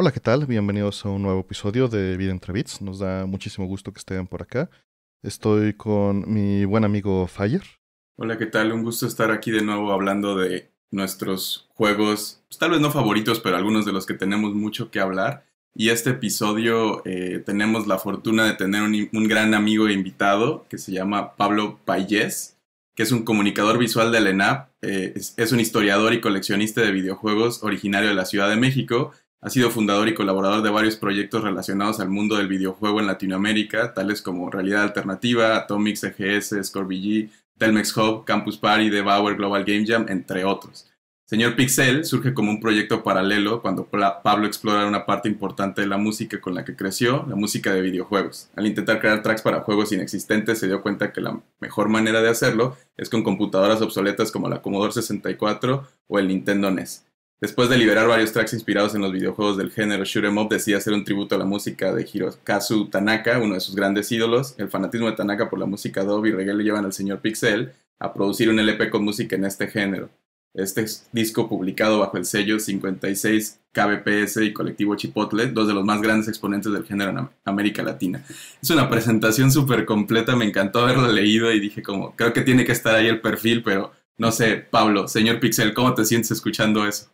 Hola, ¿qué tal? Bienvenidos a un nuevo episodio de Vida entre Bits. Nos da muchísimo gusto que estén por acá. Estoy con mi buen amigo Fire. Hola, ¿qué tal? Un gusto estar aquí de nuevo hablando de nuestros juegos, pues, tal vez no favoritos, pero algunos de los que tenemos mucho que hablar. Y este episodio eh, tenemos la fortuna de tener un, gran amigo e invitado que se llama Pablo Payés, que es un comunicador visual de ENAP, eh, es, un historiador y coleccionista de videojuegos originario de la Ciudad de México ha sido fundador y colaborador de varios proyectos relacionados al mundo del videojuego en Latinoamérica, tales como Realidad Alternativa, Atomic CGS, e Scorby Telmex Hub, Campus Party, The Bauer Global Game Jam, entre otros. Señor Pixel surge como un proyecto paralelo cuando Pablo explora una parte importante de la música con la que creció, la música de videojuegos. Al intentar crear tracks para juegos inexistentes, se dio cuenta que la mejor manera de hacerlo es con computadoras obsoletas como la Commodore 64 o el Nintendo NES. Después de liberar varios tracks inspirados en los videojuegos del género 'em Up, decidí hacer un tributo a la música de Hirokazu Tanaka, uno de sus grandes ídolos. El fanatismo de Tanaka por la música Adobe y reggae le llevan al señor Pixel a producir un LP con música en este género. Este disco publicado bajo el sello 56 KBPS y Colectivo Chipotle, dos de los más grandes exponentes del género en América Latina. Es una presentación súper completa, me encantó haberlo leído y dije como, creo que tiene que estar ahí el perfil, pero no sé, Pablo, señor Pixel, ¿cómo te sientes escuchando eso?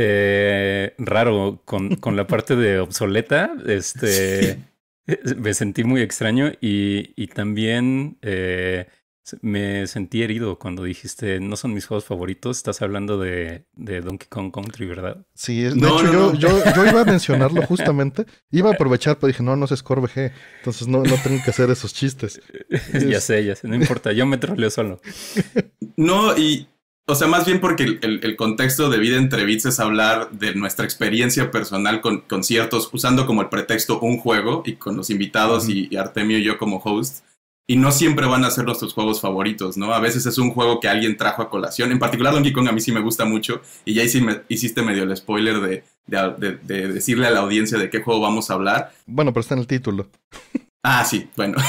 Eh, raro con, con, la parte de obsoleta. Este, Me sentí muy extraño y, también eh, me sentí herido cuando dijiste, no son mis juegos favoritos, estás hablando de, Donkey Kong Country, ¿verdad? Sí, de no, hecho yo, Yo, iba a mencionarlo justamente, iba a aprovechar, pero dije, no, no es G, entonces no, no tengo que hacer esos chistes. ya sé, ya sé, no importa, yo me troleo solo. No, y o sea, más bien porque el, contexto de vida entre es hablar de nuestra experiencia personal con, conciertos usando como el pretexto un juego y con los invitados y, Artemio y yo como host. Y no siempre van a ser nuestros juegos favoritos, ¿no? A veces es un juego que alguien trajo a colación. En particular Donkey Kong a mí sí me gusta mucho y ya me, hiciste medio el spoiler de decirle a la audiencia de qué juego vamos a hablar. Bueno, pero está en el título. Ah, sí, bueno.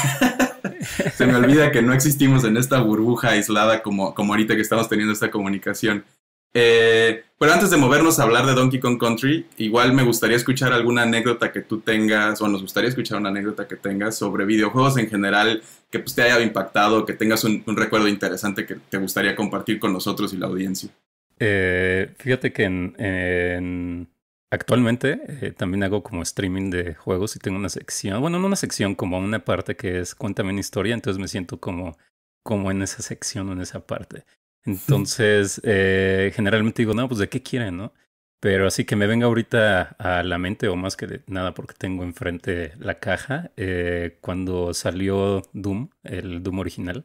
se me olvida que no existimos en esta burbuja aislada como, como ahorita que estamos teniendo esta comunicación. Eh, pero antes de movernos a hablar de Donkey Kong Country, igual me gustaría escuchar alguna anécdota que tú tengas, o nos gustaría escuchar una anécdota que tengas sobre videojuegos en general que pues, te haya impactado, que tengas un, recuerdo interesante que te gustaría compartir con nosotros y la audiencia. Eh, fíjate que en Actualmente eh, también hago como streaming de juegos y tengo una sección, bueno, no una sección, como una parte que es cuéntame una historia, entonces me siento como, como en esa sección o en esa parte. Entonces, eh, generalmente digo, no, pues de qué quieren, ¿no? Pero así que me venga ahorita a la mente, o más que nada, porque tengo enfrente la caja, eh, cuando salió Doom, el Doom original,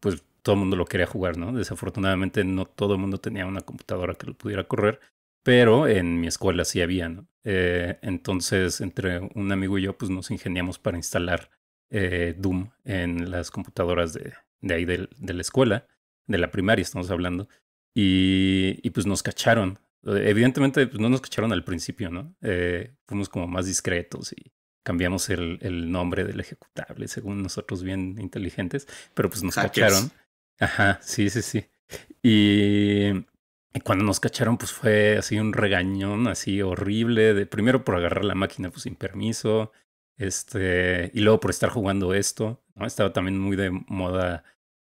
pues todo el mundo lo quería jugar, ¿no? Desafortunadamente no todo el mundo tenía una computadora que lo pudiera correr pero en mi escuela sí había, ¿no? Eh, entonces, entre un amigo y yo, pues nos ingeniamos para instalar eh, Doom en las computadoras de, ahí de, la escuela, de la primaria estamos hablando, y, pues nos cacharon. Evidentemente, pues no nos cacharon al principio, ¿no? Eh, fuimos como más discretos y cambiamos el, nombre del ejecutable, según nosotros bien inteligentes, pero pues nos cacharon. Ajá, sí, sí, sí. Y cuando nos cacharon, pues fue así un regañón, así horrible, primero por agarrar la máquina pues, sin permiso, este, y luego por estar jugando esto, ¿no? Estaba también muy de moda,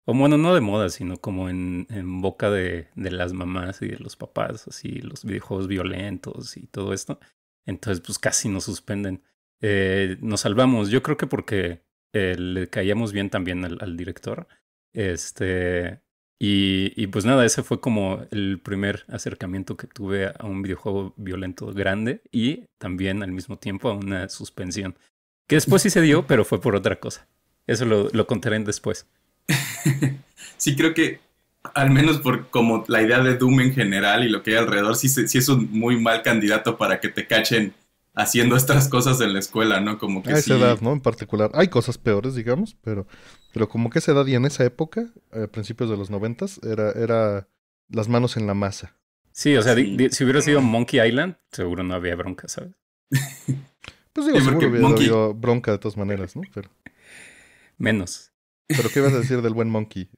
o bueno, no de moda, sino como en, boca de, de, las mamás y de los papás, así, los videojuegos violentos y todo esto. Entonces, pues casi nos suspenden. Eh, nos salvamos, yo creo que porque eh, le caíamos bien también al, al director. Este, y, pues nada, ese fue como el primer acercamiento que tuve a un videojuego violento grande y también al mismo tiempo a una suspensión. Que después sí se dio, pero fue por otra cosa. Eso lo, lo contaré después. sí, creo que al menos por como la idea de Doom en general y lo que hay alrededor, sí, sí es un muy mal candidato para que te cachen haciendo estas cosas en la escuela, ¿no? Como que a esa edad, ¿no? En particular. Hay cosas peores, digamos, pero pero como que se da y en esa época, a eh, principios de los noventas, era, era las manos en la masa. Sí, o sea, si hubiera sido Monkey Island, seguro no había bronca, ¿sabes? Pues digo, seguro hubiera habido bronca de todas maneras, ¿no? Pero... Menos. ¿Pero qué ibas a decir del buen Monkey?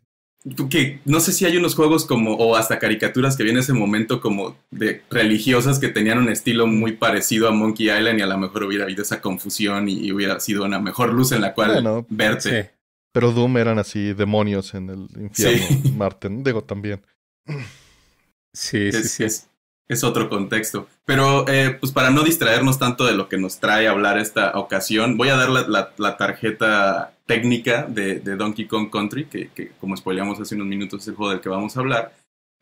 que no sé si hay unos juegos como o hasta caricaturas que vi en ese momento como de religiosas que tenían un estilo muy parecido a Monkey Island y a lo mejor hubiera habido esa confusión y, hubiera sido una mejor luz en la cual verse. verte. Pero Doom eran así demonios en el infierno, Marten. digo también. Sí, sí, sí. Es, otro contexto. Pero eh, pues para no distraernos tanto de lo que nos trae hablar esta ocasión, voy a dar la, tarjeta técnica de, Donkey Kong Country, que, como spoileamos hace unos minutos el juego del que vamos a hablar.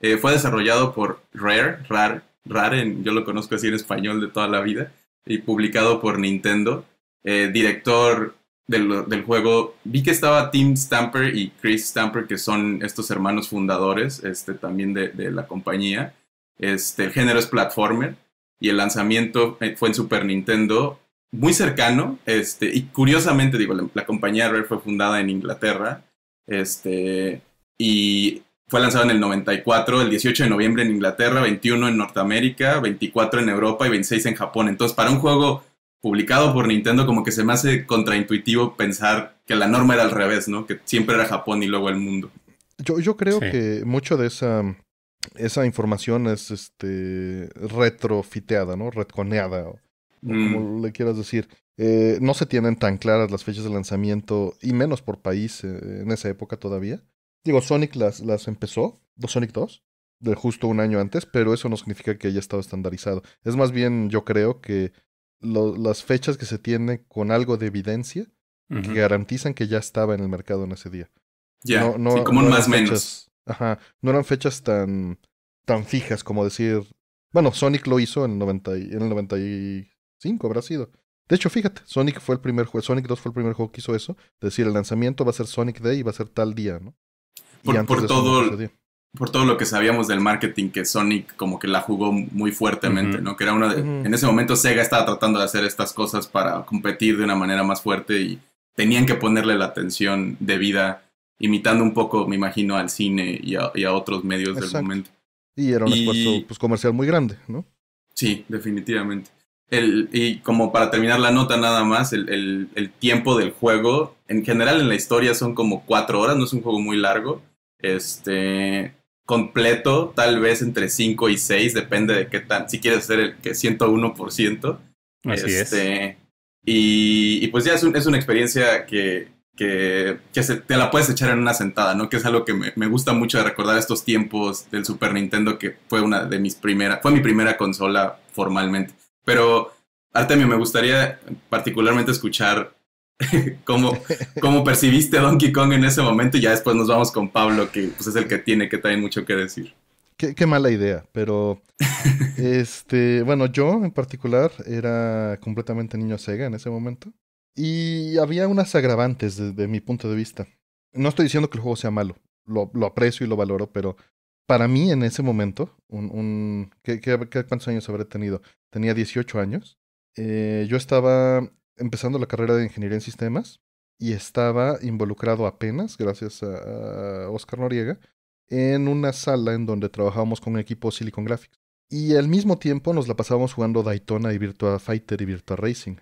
Eh, fue desarrollado por Rare, Rare, Rare yo lo conozco así en español de toda la vida, y publicado por Nintendo. Eh, director del, juego, vi que estaba Tim Stamper y Chris Stamper, que son estos hermanos fundadores este, también de, la compañía. Este, el género es platformer y el lanzamiento eh, fue en Super Nintendo, muy cercano. Este, y curiosamente, digo, la, compañía Rare fue fundada en Inglaterra este, y fue lanzado en el 94, el 18 de noviembre en Inglaterra, 21 en Norteamérica, 24 en Europa y 26 en Japón. Entonces, para un juego publicado por Nintendo, como que se me hace contraintuitivo pensar que la norma era al revés, ¿no? Que siempre era Japón y luego el mundo. Yo, yo creo que mucho de esa, esa información es este, retrofiteada, ¿no? Retconeada, como mm. le quieras decir. Eh, no se tienen tan claras las fechas de lanzamiento, y menos por país eh, en esa época todavía. Digo, Sonic las, las empezó, Sonic 2, de justo un año antes, pero eso no significa que haya estado estandarizado. Es más bien, yo creo que las fechas que se tiene con algo de evidencia que garantizan que ya estaba en el mercado en ese día. Ya, no, como más menos. Ajá, no eran fechas tan, tan fijas como decir, bueno, Sonic lo hizo en el, 90, en el 95, habrá sido. De hecho, fíjate, Sonic fue el primer juego, Sonic 2 fue el primer juego que hizo eso, decir el lanzamiento va a ser Sonic Day y va a ser tal día, ¿no? Por, por todo, por todo lo que sabíamos del marketing que Sonic como que la jugó muy fuertemente, ¿no? Que era una de, en ese momento Sega estaba tratando de hacer estas cosas para competir de una manera más fuerte y tenían que ponerle la atención debida imitando un poco, me imagino, al cine y a, otros medios del momento. Y era un pues, comercial muy grande, ¿no? Sí, definitivamente. El, y como para terminar la nota nada más, el, el, el, tiempo del juego, en general en la historia son como cuatro horas, no es un juego muy largo. Este, completo, tal vez entre 5 y 6, depende de qué tan, si quieres hacer el que 101%. Así este, Y, y, pues ya es, una experiencia que, que, se, te la puedes echar en una sentada, ¿no? Que es algo que me, me, gusta mucho de recordar estos tiempos del Super Nintendo, que fue una de mis primeras, fue mi primera consola formalmente. Pero, Artemio, me gustaría particularmente escuchar ¿Cómo, ¿Cómo, percibiste Donkey Kong en ese momento? Y ya después nos vamos con Pablo, que pues, es el que tiene que también mucho que decir. Qué, mala idea, pero este, bueno, yo en particular era completamente niño Sega en ese momento. Y había unas agravantes desde mi punto de vista. No estoy diciendo que el juego sea malo, lo, lo aprecio y lo valoro, pero para mí en ese momento, un, un cuántos años habré tenido? Tenía 18 años. Eh, yo estaba empezando la carrera de ingeniería en sistemas y estaba involucrado apenas, gracias a, Oscar Noriega, en una sala en donde trabajábamos con un equipo Silicon Graphics. Y al mismo tiempo nos la pasábamos jugando Daytona y Virtua Fighter y Virtua Racing.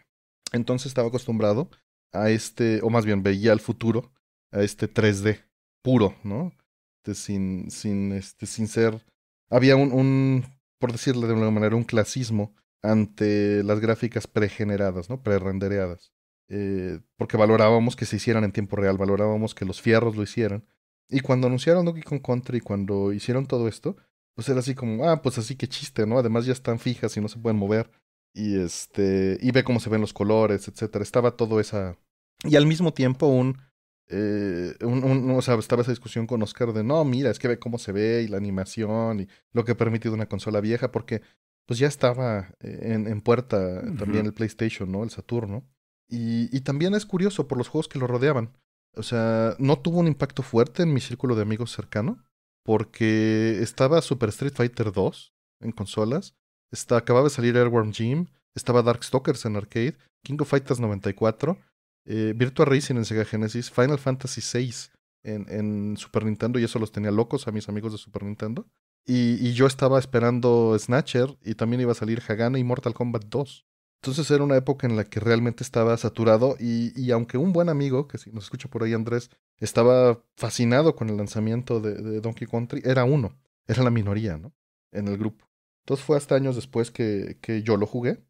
Entonces estaba acostumbrado a este, o más bien veía el futuro, a este 3D puro, ¿no? Este, sin, sin, este, sin ser... Había un, un, por decirlo de alguna manera, un clasismo ante las gráficas pregeneradas, ¿no? Prerendereadas. Eh, porque valorábamos que se hicieran en tiempo real, valorábamos que los fierros lo hicieran. Y cuando anunciaron Donkey Kong Country, cuando hicieron todo esto, pues era así como, ah, pues así que chiste, ¿no? Además ya están fijas y no se pueden mover. Y este, y ve cómo se ven los colores, etcétera. Estaba todo esa... Y al mismo tiempo un... Eh, un, un, o sea, estaba esa discusión con Oscar de no, mira, es que ve cómo se ve y la animación y lo que ha permitido una consola vieja, porque pues ya estaba eh, en, puerta también el PlayStation, ¿no? El Saturno. Y, también es curioso por los juegos que lo rodeaban. O sea, no tuvo un impacto fuerte en mi círculo de amigos cercano, porque estaba Super Street Fighter 2 en consolas, acababa de salir Airworm Gym. estaba Darkstalkers en arcade, King of Fighters 94, eh, Virtua Racing en Sega Genesis, Final Fantasy VI en, en Super Nintendo, y eso los tenía locos a mis amigos de Super Nintendo. Y, yo estaba esperando Snatcher y también iba a salir Hagana y Mortal Kombat 2. Entonces era una época en la que realmente estaba saturado y, y aunque un buen amigo, que si nos escucha por ahí Andrés, estaba fascinado con el lanzamiento de, Donkey Country, era uno, era la minoría, ¿no? En el grupo. Entonces fue hasta años después que, que yo lo jugué,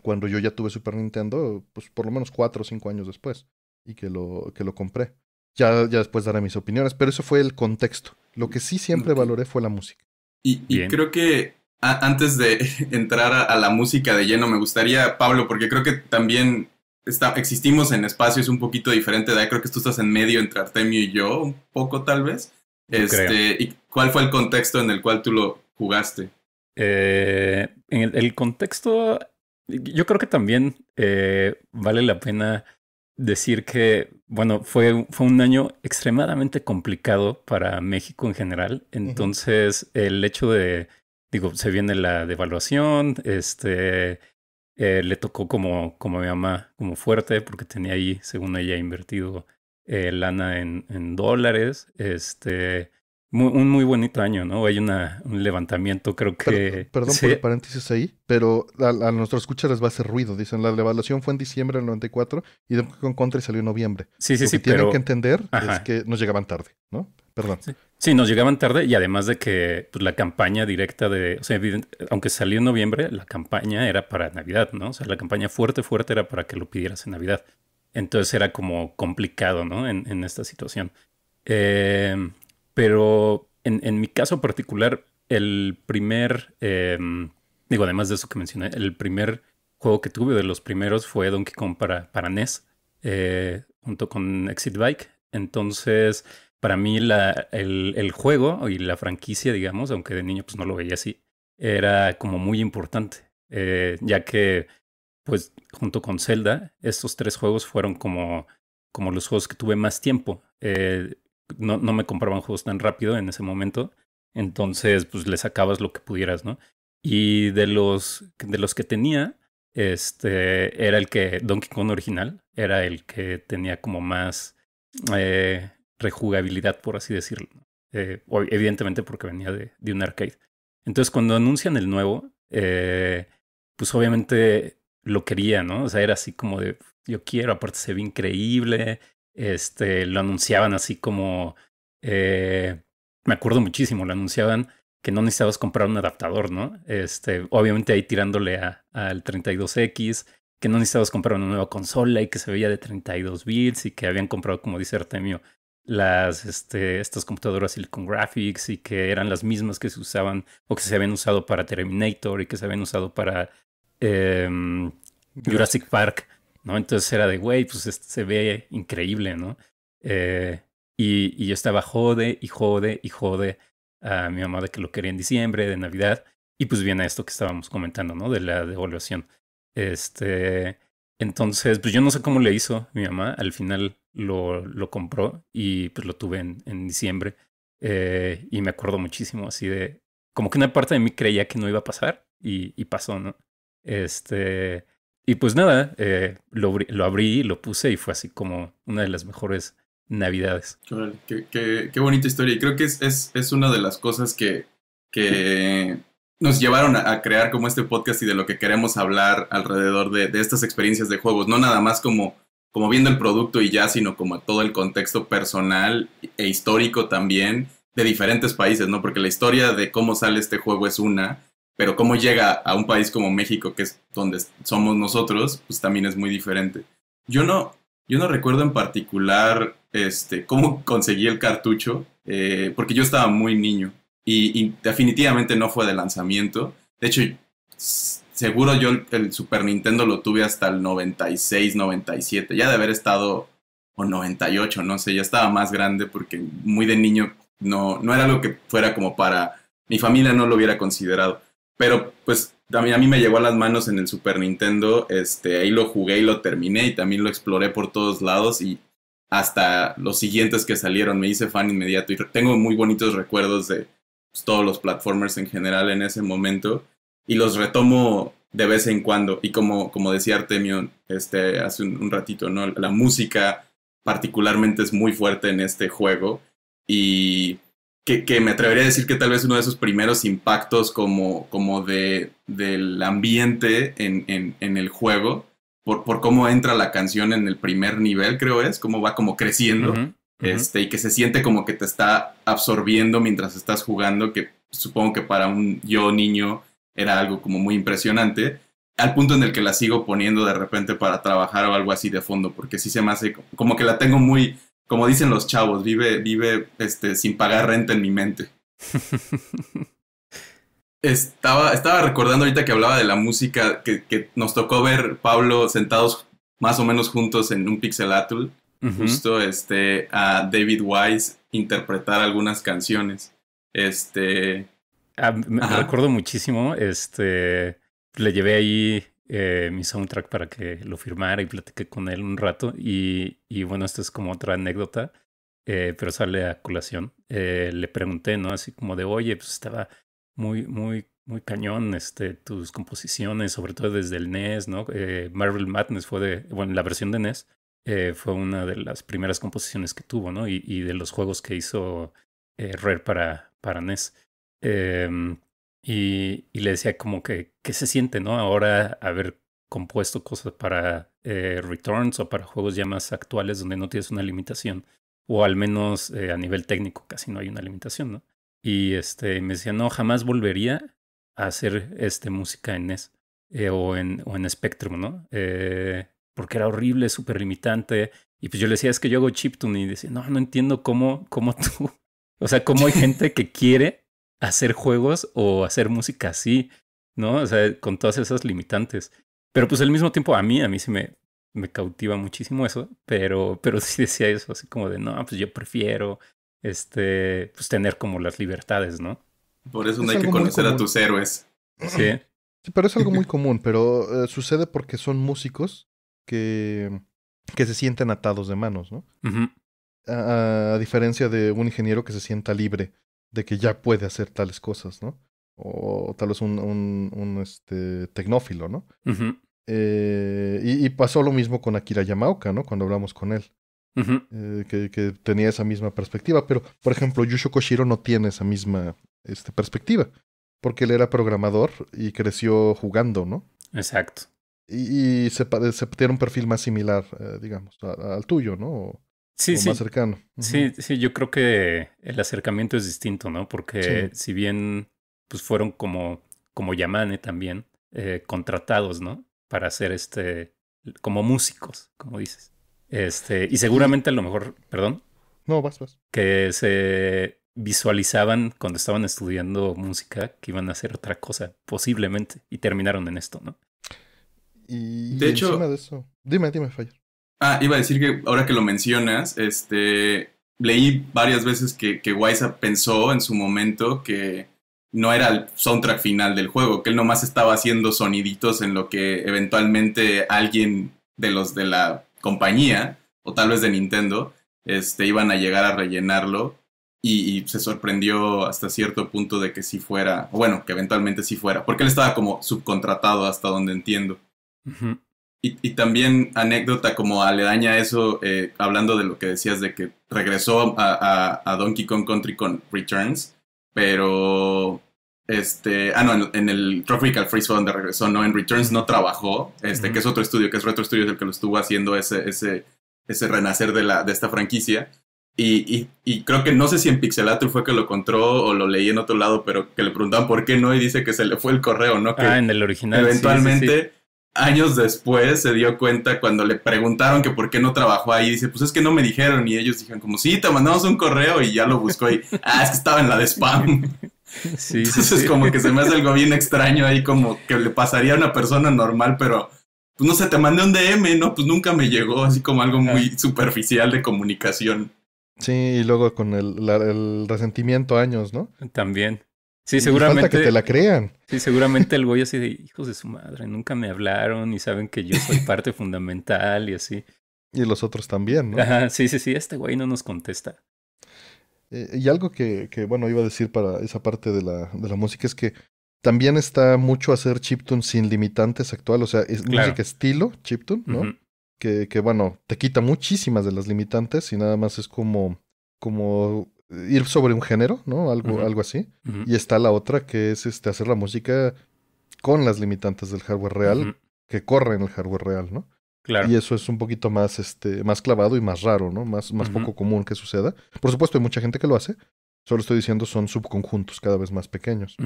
cuando yo ya tuve Super Nintendo, pues por lo menos cuatro o cinco años después, y que lo, que lo compré. Ya, ya después daré mis opiniones, pero eso fue el contexto. Lo que sí siempre valoré fue la música. Y, creo que antes de entrar a, la música de lleno, me gustaría, Pablo, porque creo que también está, existimos en espacios un poquito diferentes. Creo que tú estás en medio entre Artemio y yo, un poco tal vez. Este, ¿Y cuál fue el contexto en el cual tú lo jugaste? Eh, en el, el, contexto, yo creo que también eh, vale la pena decir que, bueno, fue, fue un año extremadamente complicado para México en general. Entonces, el hecho de, digo, se viene la devaluación, este, eh, le tocó como, como mi mamá, como fuerte, porque tenía ahí, según ella, invertido eh, lana en, en, dólares, este, un muy bonito año, ¿no? Hay un levantamiento, creo que... perdón por el paréntesis ahí, pero a, a nuestros escucha les va a hacer ruido. Dicen, la evaluación fue en diciembre del 94 y en contra y salió en noviembre. Sí, sí, Lo Que tienen que entender es que nos llegaban tarde, ¿no? Perdón. Sí. nos llegaban tarde y además de que pues, la campaña directa de, o sea, aunque salió en noviembre, la campaña era para Navidad, ¿no? O sea, la campaña fuerte, fuerte era para que lo pidieras en Navidad. Entonces era como complicado, ¿no? En, en esta situación. Eh, pero en, en mi caso particular, el primer, em, digo, además de eso que mencioné, el primer juego que tuve de los primeros fue Donkey Kong para, para NES, eh, junto con Exit Bike. Entonces, para mí la, el, juego y la franquicia, digamos, aunque de niño pues no lo veía así, era como muy importante, eh, ya que pues junto con Zelda, estos tres juegos fueron como, como los juegos que tuve más tiempo. Eh, no, no me compraban juegos tan rápido en ese momento. Entonces, pues le sacabas lo que pudieras, ¿no? Y de los, de los que tenía, este era el que Donkey Kong original, era el que tenía como más eh, rejugabilidad, por así decirlo. Eh, evidentemente porque venía de, de, un arcade. Entonces, cuando anuncian el nuevo, eh, pues obviamente lo quería, ¿no? O sea, era así como de, yo quiero, aparte se ve increíble, este, lo anunciaban así como, eh, me acuerdo muchísimo, lo anunciaban que no necesitabas comprar un adaptador, ¿no? Este, obviamente ahí tirándole al 32X, que no necesitabas comprar una nueva consola y que se veía de 32 bits y que habían comprado, como dice Artemio, las, este, estas computadoras Silicon Graphics y que eran las mismas que se usaban o que se habían usado para Terminator y que se habían usado para em, Jurassic Park. ¿no? Entonces era de, güey, pues este, se ve increíble, ¿no? Eh, y, yo estaba jode y jode y jode a mi mamá de que lo quería en diciembre, de Navidad. Y pues viene esto que estábamos comentando, ¿no? De la devaluación. Este, entonces, pues yo no sé cómo le hizo mi mamá. Al final lo, lo compró y pues lo tuve en, diciembre. Eh, y me acuerdo muchísimo así de, como que una parte de mí creía que no iba a pasar y, y pasó, ¿no? Este, y pues nada, eh, lo, lo, abrí, lo puse y fue así como una de las mejores navidades. Qué, qué, qué bonita historia. Y creo que es, es, es, una de las cosas que, que nos llevaron a, crear como este podcast y de lo que queremos hablar alrededor de, de estas experiencias de juegos. No nada más como, como viendo el producto y ya, sino como todo el contexto personal e histórico también de diferentes países, ¿no? Porque la historia de cómo sale este juego es una pero cómo llega a un país como México, que es donde somos nosotros, pues también es muy diferente. Yo no, yo no recuerdo en particular este, cómo conseguí el cartucho, eh, porque yo estaba muy niño y, definitivamente no fue de lanzamiento. De hecho, seguro yo el, Super Nintendo lo tuve hasta el 96, 97, ya de haber estado, o 98, no sé, ya estaba más grande porque muy de niño no, no era algo que fuera como para, mi familia no lo hubiera considerado. Pero pues también a mí me llegó a las manos en el Super Nintendo, este, ahí lo jugué y lo terminé y también lo exploré por todos lados y hasta los siguientes que salieron me hice fan inmediato y tengo muy bonitos recuerdos de pues, todos los platformers en general en ese momento y los retomo de vez en cuando y como, como decía Artemio este, hace un, un ratito, ¿no? la música particularmente es muy fuerte en este juego y que, me atrevería a decir que tal vez uno de esos primeros impactos como, como de, del ambiente en, el juego, por, por, cómo entra la canción en el primer nivel, creo es, cómo va como creciendo, Este, y que se siente como que te está absorbiendo mientras estás jugando, que supongo que para un yo niño era algo como muy impresionante, al punto en el que la sigo poniendo de repente para trabajar o algo así de fondo, porque sí se me hace como que la tengo muy como dicen los chavos, vive, vive este, sin pagar renta en mi mente. estaba, estaba recordando ahorita que hablaba de la música que, nos tocó ver Pablo sentados más o menos juntos en un pixelatul. Justo este, a David Wise interpretar algunas canciones. Este. Ah, me, recuerdo muchísimo. Este. Le llevé ahí eh, mi soundtrack para que lo firmara y platiqué con él un rato. Y, bueno, esta es como otra anécdota, eh, pero sale a colación. Eh, le pregunté, ¿no? Así como de, oye, pues estaba muy, muy, muy cañón este, tus composiciones, sobre todo desde el NES, ¿no? Marvel Madness fue de, bueno, la versión de NES. fue una de las primeras composiciones que tuvo, ¿no? Y, y de los juegos que hizo Rare para, para NES. Em, y, le decía como que, ¿qué se siente, no? Ahora haber compuesto cosas para eh, returns o para juegos ya más actuales donde no tienes una limitación. O al menos eh, a nivel técnico casi no hay una limitación, ¿no? Y este, me decía, no, jamás volvería a hacer este, música en NES eh, o, en, o en Spectrum, ¿no? porque era horrible, súper limitante. Y pues yo le decía, es que yo hago chiptune y decía, no, no entiendo cómo, cómo tú, o sea, cómo hay gente que quiere hacer juegos o hacer música así, ¿no? O sea, con todas esas limitantes. Pero pues al mismo tiempo a mí, a mí sí me, me cautiva muchísimo eso, pero, pero sí decía eso, así como de, no, pues yo prefiero, este, pues tener como las libertades, ¿no? Por eso no hay que conocer a tus héroes. Sí. sí. pero es algo muy común, pero eh, sucede porque son músicos que, que se sienten atados de manos, ¿no? a, diferencia de un ingeniero que se sienta libre de que ya puede hacer tales cosas, ¿no? O tal vez un, un, este, tecnófilo, ¿no? Eh, y, pasó lo mismo con Akira Yamaoka, ¿no? Cuando hablamos con él. Eh, que, tenía esa misma perspectiva. Pero, por ejemplo, Yusho Koshiro no tiene esa misma este, perspectiva. Porque él era programador y creció jugando, ¿no? Exacto. Y, se, se, tiene un perfil más similar, eh, digamos, al tuyo, ¿no? sí, sí. cercano. Sí, sí, yo creo que el acercamiento es distinto, ¿no? Porque si bien pues fueron como, como Yamane también, eh, contratados, ¿no? Para hacer este, como músicos, como dices. Este, y seguramente a lo mejor, perdón. No, vas, vas. Que se visualizaban cuando estaban estudiando música que iban a hacer otra cosa, posiblemente, y terminaron en esto, ¿no? Y de hecho, de eso, dime, dime, fallo. Ah, iba a decir que ahora que lo mencionas, este, leí varias veces que, que Weiza pensó en su momento que no era el soundtrack final del juego, que él nomás estaba haciendo soniditos en lo que eventualmente alguien de los de la compañía, o tal vez de Nintendo, este, iban a llegar a rellenarlo y, se sorprendió hasta cierto punto de que sí fuera, bueno, que eventualmente sí fuera, porque él estaba como subcontratado hasta donde entiendo. Ajá. Y, también anécdota como aledaña a eso, eh, hablando de lo que decías de que regresó a, Donkey Kong Country con Returns, pero este, ah no, en, el Tropical Freeze fue donde regresó, no, en Returns no trabajó, este, que es otro estudio, que es Retro Studios el que lo estuvo haciendo ese, ese, ese renacer de, la, de esta franquicia. Y, y, creo que no sé si en Pixelator fue que lo encontró o lo leí en otro lado, pero que le preguntaban por qué no y dice que se le fue el correo, ¿no? Que ah, en el original. Eventualmente años después se dio cuenta cuando le preguntaron que por qué no trabajó ahí. Dice, pues es que no me dijeron. Y ellos dijeron como, sí, te mandamos un correo y ya lo buscó y, ah, es que estaba en la de spam. Entonces sí, como que se me hace algo bien extraño ahí, como que le pasaría a una persona normal, pero pues no sé, te mandé un DM, ¿no? Pues nunca me llegó, así como algo muy superficial de comunicación. Sí, y luego con el, el resentimiento años, ¿no? También. Sí, seguramente. que te la crean. Sí, seguramente el güey así de hijos de su madre, nunca me hablaron y saben que yo soy parte fundamental y así. Y los otros también, ¿no? sí, sí, sí, este güey no nos contesta. Eh, y algo que, que, bueno, iba a decir para esa parte de la, de la música es que también está mucho hacer chiptune sin limitantes actual, o sea, es música estilo chiptune, ¿no? que, que, bueno, te quita muchísimas de las limitantes y nada más es como, como ir sobre un género, ¿no? Algo, algo así. Y está la otra que es este, hacer la música con las limitantes del hardware real, que corre en el hardware real, ¿no? Claro. Y eso es un poquito más, este, más clavado y más raro, ¿no? Más, más poco común que suceda. Por supuesto, hay mucha gente que lo hace. Solo estoy diciendo son subconjuntos cada vez más pequeños.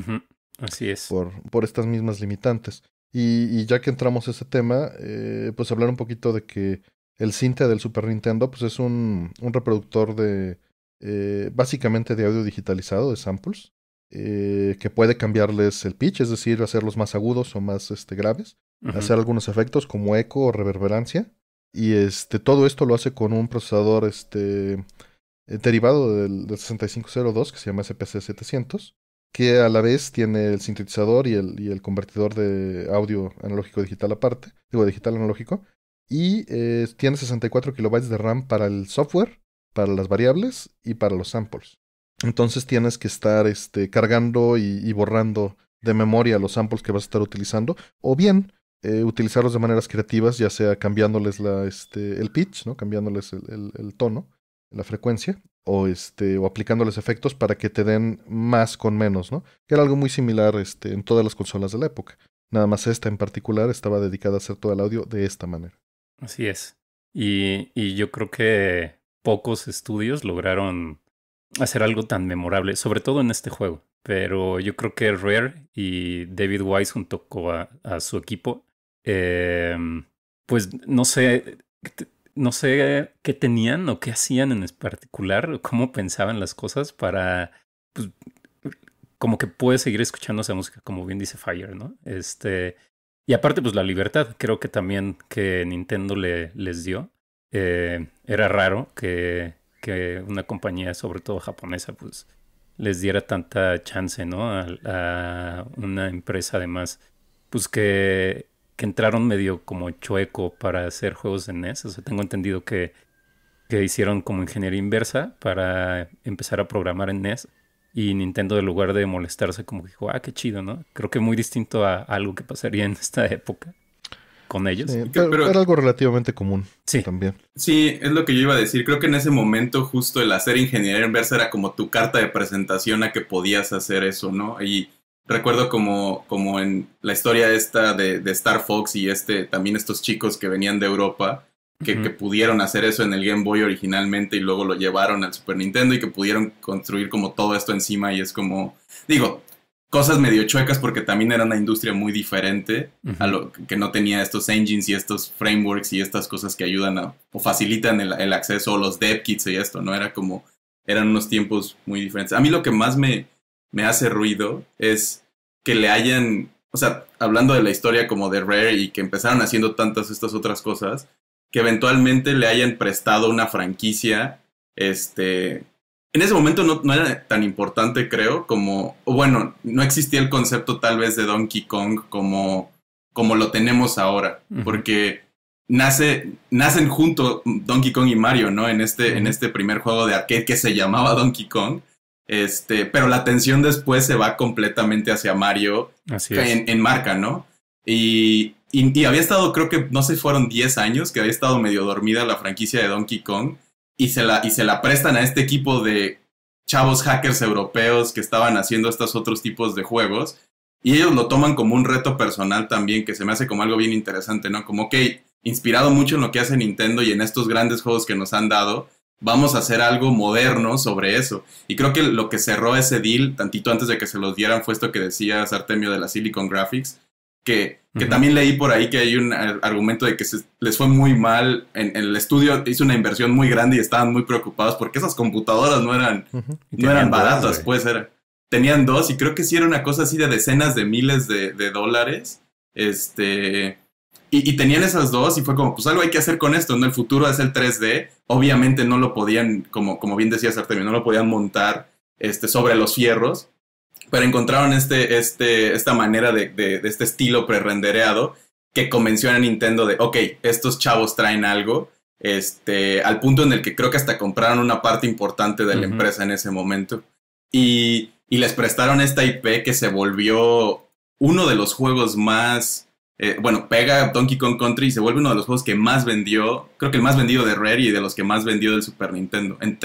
Así es. Por, por estas mismas limitantes. Y, ya que entramos a ese tema, eh, pues hablar un poquito de que el Cintia del Super Nintendo, pues es un, un reproductor de, eh, básicamente de audio digitalizado, de samples, eh, que puede cambiarles el pitch, es decir, hacerlos más agudos o más este, graves, hacer algunos efectos como eco o reverberancia. Y este, todo esto lo hace con un procesador este, eh, derivado del, 6502 que se llama SPC700, que a la vez tiene el sintetizador y el, convertidor de audio analógico digital aparte, digo digital analógico, y tiene 64 kilobytes de RAM para el software para las variables y para los samples. Entonces tienes que estar este, cargando y, borrando de memoria los samples que vas a estar utilizando, o bien eh, utilizarlos de maneras creativas, ya sea cambiándoles la, este, el pitch, ¿no? cambiándoles el, tono, la frecuencia, o, este, o aplicándoles efectos para que te den más con menos, ¿no? que era algo muy similar este, en todas las consolas de la época. Nada más esta en particular estaba dedicada a hacer todo el audio de esta manera. Así es. Y, y yo creo que pocos estudios lograron hacer algo tan memorable, sobre todo en este juego. Pero yo creo que Rare y David Wise junto a, a su equipo, em, pues no sé, no sé qué tenían o qué hacían en particular, cómo pensaban las cosas para, pues, como que puede seguir escuchando esa música, como bien dice Fire, ¿no? Este, y aparte, pues la libertad, creo que también que Nintendo le, les dio eh, era raro que, una compañía, sobre todo japonesa, pues les diera tanta chance, A, una empresa además, pues que, que, entraron medio como chueco para hacer juegos en NES. O sea, tengo entendido que, que hicieron como ingeniería inversa para empezar a programar en NES. Y Nintendo, en lugar de molestarse, como dijo, ah, qué chido, ¿no? Creo que muy distinto a algo que pasaría en esta época con ellos. pero, era algo relativamente común sí. también. Sí, es lo que yo iba a decir. Creo que en ese momento justo el hacer ingeniería inversa era como tu carta de presentación a que podías hacer eso, ¿no? Y recuerdo como, como en la historia esta de, de Star Fox y este, también estos chicos que venían de Europa, que, que, pudieron hacer eso en el Game Boy originalmente y luego lo llevaron al Super Nintendo y que pudieron construir como todo esto encima y es como, digo, cosas medio chuecas porque también era una industria muy diferente a lo que no tenía estos engines y estos frameworks y estas cosas que ayudan o facilitan el, acceso o los dev kits y esto, ¿no? Era como, eran unos tiempos muy diferentes. A mí lo que más me, me hace ruido es que le hayan, o sea, hablando de la historia como de Rare y que empezaron haciendo tantas estas otras cosas, que eventualmente le hayan prestado una franquicia, este, en ese momento no, era tan importante, creo, como, bueno, no existía el concepto tal vez de Donkey Kong como, como lo tenemos ahora, porque nace, nacen junto Donkey Kong y Mario, ¿no? En este, en este primer juego de arcade que se llamaba Donkey Kong. Este, pero la atención después se va completamente hacia Mario En, marca, ¿no? Y, y, y, había estado, creo que, no sé, fueron 10 años que había estado medio dormida la franquicia de Donkey Kong y se, la, y se la prestan a este equipo de chavos hackers europeos que estaban haciendo estos otros tipos de juegos. Y ellos lo toman como un reto personal también, que se me hace como algo bien interesante, ¿no? Como, ok, inspirado mucho en lo que hace Nintendo y en estos grandes juegos que nos han dado, vamos a hacer algo moderno sobre eso. Y creo que lo que cerró ese deal, tantito antes de que se los dieran, fue esto que decías, Artemio, de la Silicon Graphics, que, también leí por ahí que hay un argumento de que les fue muy mal, en, el estudio hizo una inversión muy grande y estaban muy preocupados porque esas computadoras no eran, no eran baratas, puede ser. tenían dos y creo que sí era una cosa así de decenas de miles de, dólares, este, y, tenían esas dos y fue como, pues algo hay que hacer con esto, ¿no? El futuro es el 3D, obviamente no lo podían, como, como bien decías Artemio, no lo podían montar este, sobre los fierros, pero encontraron este, este, esta manera de, este estilo prerendereado que convenció a Nintendo de, ok, estos chavos traen algo, este, al punto en el que creo que hasta compraron una parte importante de la empresa en ese momento. Y, les prestaron esta IP que se volvió uno de los juegos más, eh, bueno, pega Donkey Kong Country y se vuelve uno de los juegos que más vendió, creo que el más vendido de Rare y de los que más vendió del Super Nintendo, en,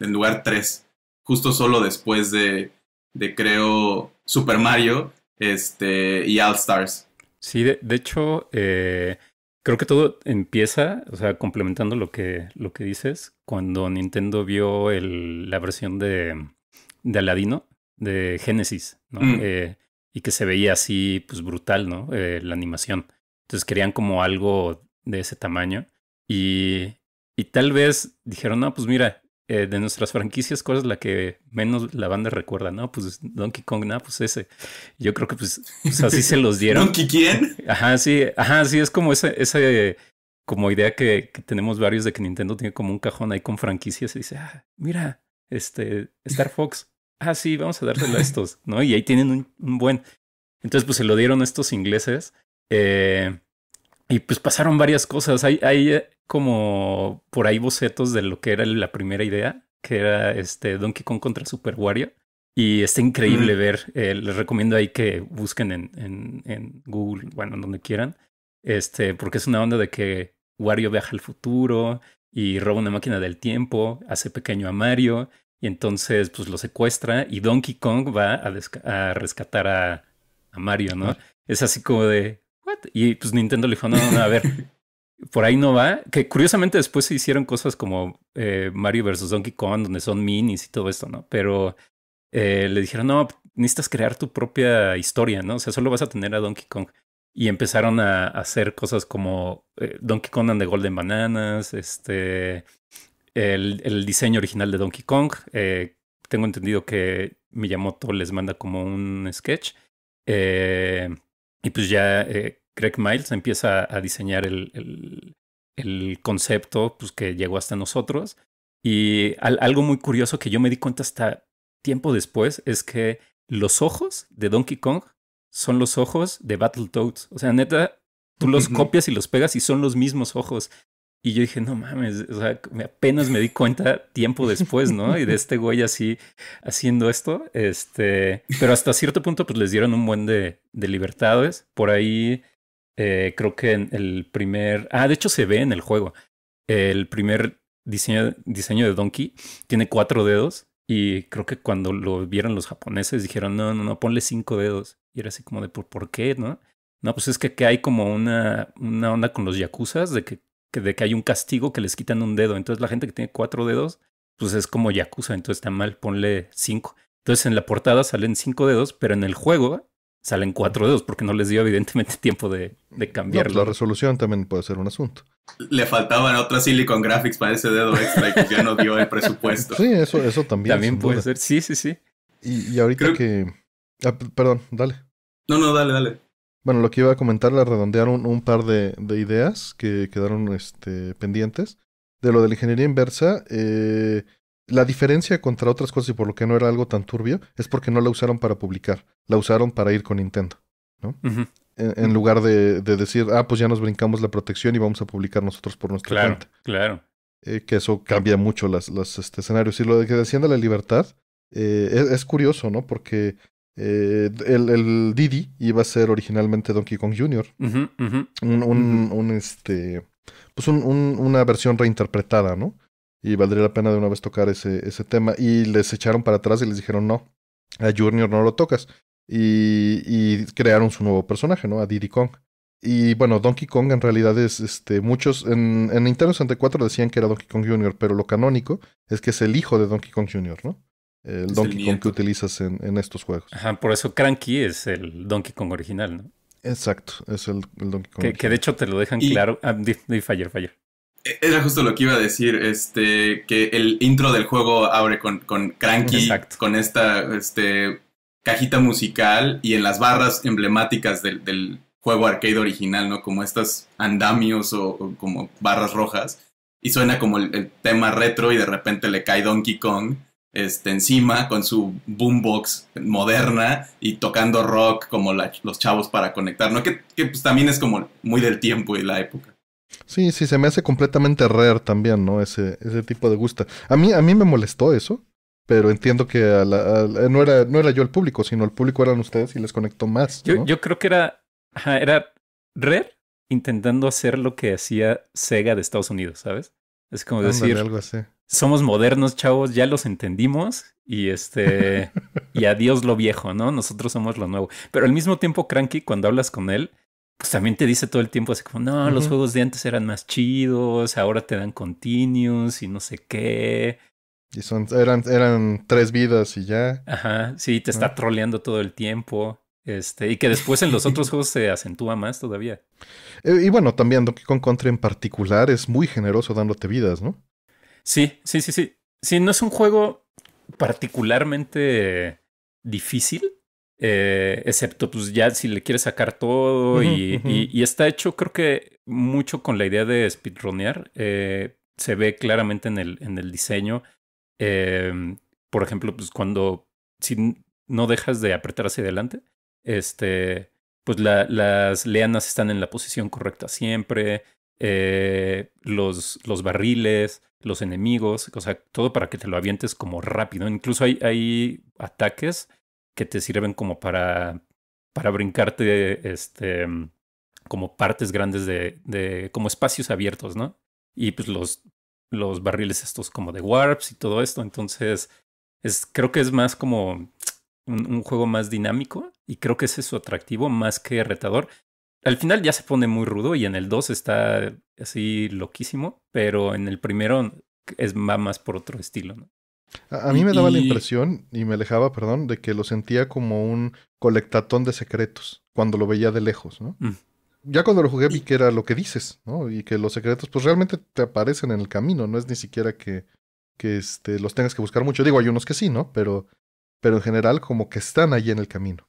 en lugar 3, justo solo después de, de creo Super Mario este, y All Stars. Sí, de, hecho, eh, creo que todo empieza, o sea, complementando lo que, lo que dices, cuando Nintendo vio el, la versión de, de Aladino de Genesis, ¿no? Mm. Eh, y que se veía así, pues brutal, ¿no? Eh, la animación. Entonces querían como algo de ese tamaño y, y tal vez dijeron, no, pues mira, eh, de nuestras franquicias, ¿cuál es la que menos la banda recuerda? No, pues Donkey Kong, no, pues ese. Yo creo que pues, así se los dieron. ¿Donkey quién? Ajá, sí, ajá, sí, es como esa esa como idea que, tenemos varios de que Nintendo tiene como un cajón ahí con franquicias y dice, ah, mira, este, Star Fox. Ah, sí, vamos a darle a estos, ¿no? Y ahí tienen un, un buen. Entonces, pues se lo dieron a estos ingleses. Eh, y pues pasaron varias cosas. Hay, hay eh, como por ahí bocetos de lo que era la primera idea, que era este Donkey Kong contra Super Wario. Y está increíble ver. Eh, les recomiendo ahí que busquen en, en, Google, bueno, donde quieran. Este, porque es una onda de que Wario viaja al futuro y roba una máquina del tiempo, hace pequeño a Mario y entonces pues lo secuestra y Donkey Kong va a, a rescatar a, a, Mario, ¿no? Es así como de, y pues Nintendo le dijo, no, no, a ver, por ahí no va. Que curiosamente después se hicieron cosas como eh, Mario vs. Donkey Kong, donde son minis y todo esto, ¿no? Pero eh, le dijeron, no, necesitas crear tu propia historia, ¿no? O sea, solo vas a tener a Donkey Kong. Y empezaron a, hacer cosas como eh, Donkey Kong and the Golden Bananas, este, el, el diseño original de Donkey Kong. tengo entendido que Miyamoto les manda como un sketch. Eh, y pues ya eh, Greg Miles empieza a diseñar el, concepto pues, que llegó hasta nosotros. Y algo muy curioso que yo me di cuenta hasta tiempo después es que los ojos de Donkey Kong son los ojos de Battletoads. O sea, neta, tú los copias y los pegas y son los mismos ojos. Y yo dije, no mames, o sea, apenas me di cuenta tiempo después, ¿no? Y de este güey así haciendo esto, este, pero hasta cierto punto pues les dieron un buen de, libertades. Por ahí eh, creo que en el primer, ah, de hecho se ve en el juego, el primer diseño, de Donkey tiene cuatro dedos y creo que cuando lo vieron los japoneses dijeron, no, no, no, ponle cinco dedos. Y era así como de, ¿por, qué? ¿No? No, pues es que, aquí hay como una, una onda con los yakuzas de que que de que hay un castigo que les quitan un dedo. Entonces la gente que tiene cuatro dedos, pues es como Yakuza, entonces está mal, ponle cinco. Entonces en la portada salen cinco dedos, pero en el juego salen cuatro dedos porque no les dio evidentemente tiempo de, de pues, cambiarlo. la resolución también puede ser un asunto. Le faltaban otras Silicon Graphics para ese dedo extra que pues ya no dio el presupuesto. Sí, eso, eso también. También puede ser, sí, sí, sí. Y, ahorita Creo... que... Ah, perdón, dale. No, no, dale, dale. Bueno, lo que iba a comentar, la redondearon un par de, ideas que quedaron este, pendientes. De lo de la ingeniería inversa, eh, la diferencia contra otras cosas y por lo que no era algo tan turbio es porque no la usaron para publicar, la usaron para ir con Nintendo, ¿no? en, lugar de, decir, ah, pues ya nos brincamos la protección y vamos a publicar nosotros por nuestra cuenta. Claro. Eh, que eso cambia mucho los este, escenarios. Y lo de que decían la libertad eh, es, curioso, ¿no? Porque eh, el, el, Didi iba a ser originalmente Donkey Kong Jr. Un, un, un, este. Pues un, una versión reinterpretada, ¿no? Y valdría la pena de una vez tocar ese, ese tema. Y les echaron para atrás y les dijeron, no, a Jr. no lo tocas. Y, y crearon su nuevo personaje, ¿no? A Diddy Kong. Y bueno, Donkey Kong en realidad es, este, muchos, en, en Nintendo 64 decían que era Donkey Kong Jr., pero lo canónico es que es el hijo de Donkey Kong Jr., ¿no? el Donkey Kong que utilizas en, estos juegos. Ajá, por eso Cranky es el Donkey Kong original, ¿no? Exacto, es el, Donkey Kong. Que, de hecho te lo dejan claro. Ah, di, e, Era justo lo que iba a decir, este, que el intro del juego abre con, con Cranky, con esta este, cajita musical y en las barras emblemáticas del, juego arcade original, ¿no? Como estas andamios o, como barras rojas. Y suena como el tema retro y de repente le cae Donkey Kong este, encima con su boombox moderna y tocando rock como los chavos para conectar, ¿no? Que, pues también es como muy del tiempo y la época. Sí, sí, se me hace completamente rare también, ¿no? Ese, ese tipo de gusta. A mí, a mí me molestó eso, pero entiendo que no, era, no era yo el público, sino el público eran ustedes y les conectó más. Yo, yo creo que era, era rare intentando hacer lo que hacía Sega de Estados Unidos, ¿sabes? Es como decir, algo así. somos modernos, chavos, ya los entendimos y este, y adiós lo viejo, ¿no? Nosotros somos lo nuevo. Pero al mismo tiempo, Cranky, cuando hablas con él, pues también te dice todo el tiempo así como, no, los juegos de antes eran más chidos, ahora te dan continues y no sé qué. Y son, eran, eran tres vidas y ya. Ajá, sí, te está troleando todo el tiempo. Este, y que después en los otros juegos se acentúa más todavía. Eh, y bueno, también Donkey Kong Country en particular es muy generoso dándote vidas, ¿no? Sí, sí, sí, sí. Sí, no es un juego particularmente difícil, eh, excepto pues ya si le quieres sacar todo y, está hecho creo que mucho con la idea de speedronear. Eh, se ve claramente en el, en el diseño. por ejemplo, pues cuando si no dejas de apretar hacia adelante, este, pues las leanas están en la posición correcta siempre, eh, los, los barriles, los enemigos, o sea, todo para que te lo avientes como rápido. Incluso hay, hay ataques que te sirven como para, para brincarte, este, como partes grandes de, de, como espacios abiertos, ¿no? Y pues los, los barriles estos como de warps y todo esto, entonces es, creo que es más como un, juego más dinámico y creo que ese es su atractivo más que retador. Al final ya se pone muy rudo y en el 2 está así loquísimo, pero en el primero es, va más por otro estilo. ¿no? A, mí me daba la impresión, y me alejaba, perdón, de que lo sentía como un colectatón de secretos cuando lo veía de lejos, ¿no? Mm. Ya cuando lo jugué vi que era lo que dices, ¿no? Y que los secretos pues realmente te aparecen en el camino, no es ni siquiera que, que este, los tengas que buscar mucho. Digo, hay unos que sí, ¿no? Pero pero en general como que están allí en el camino.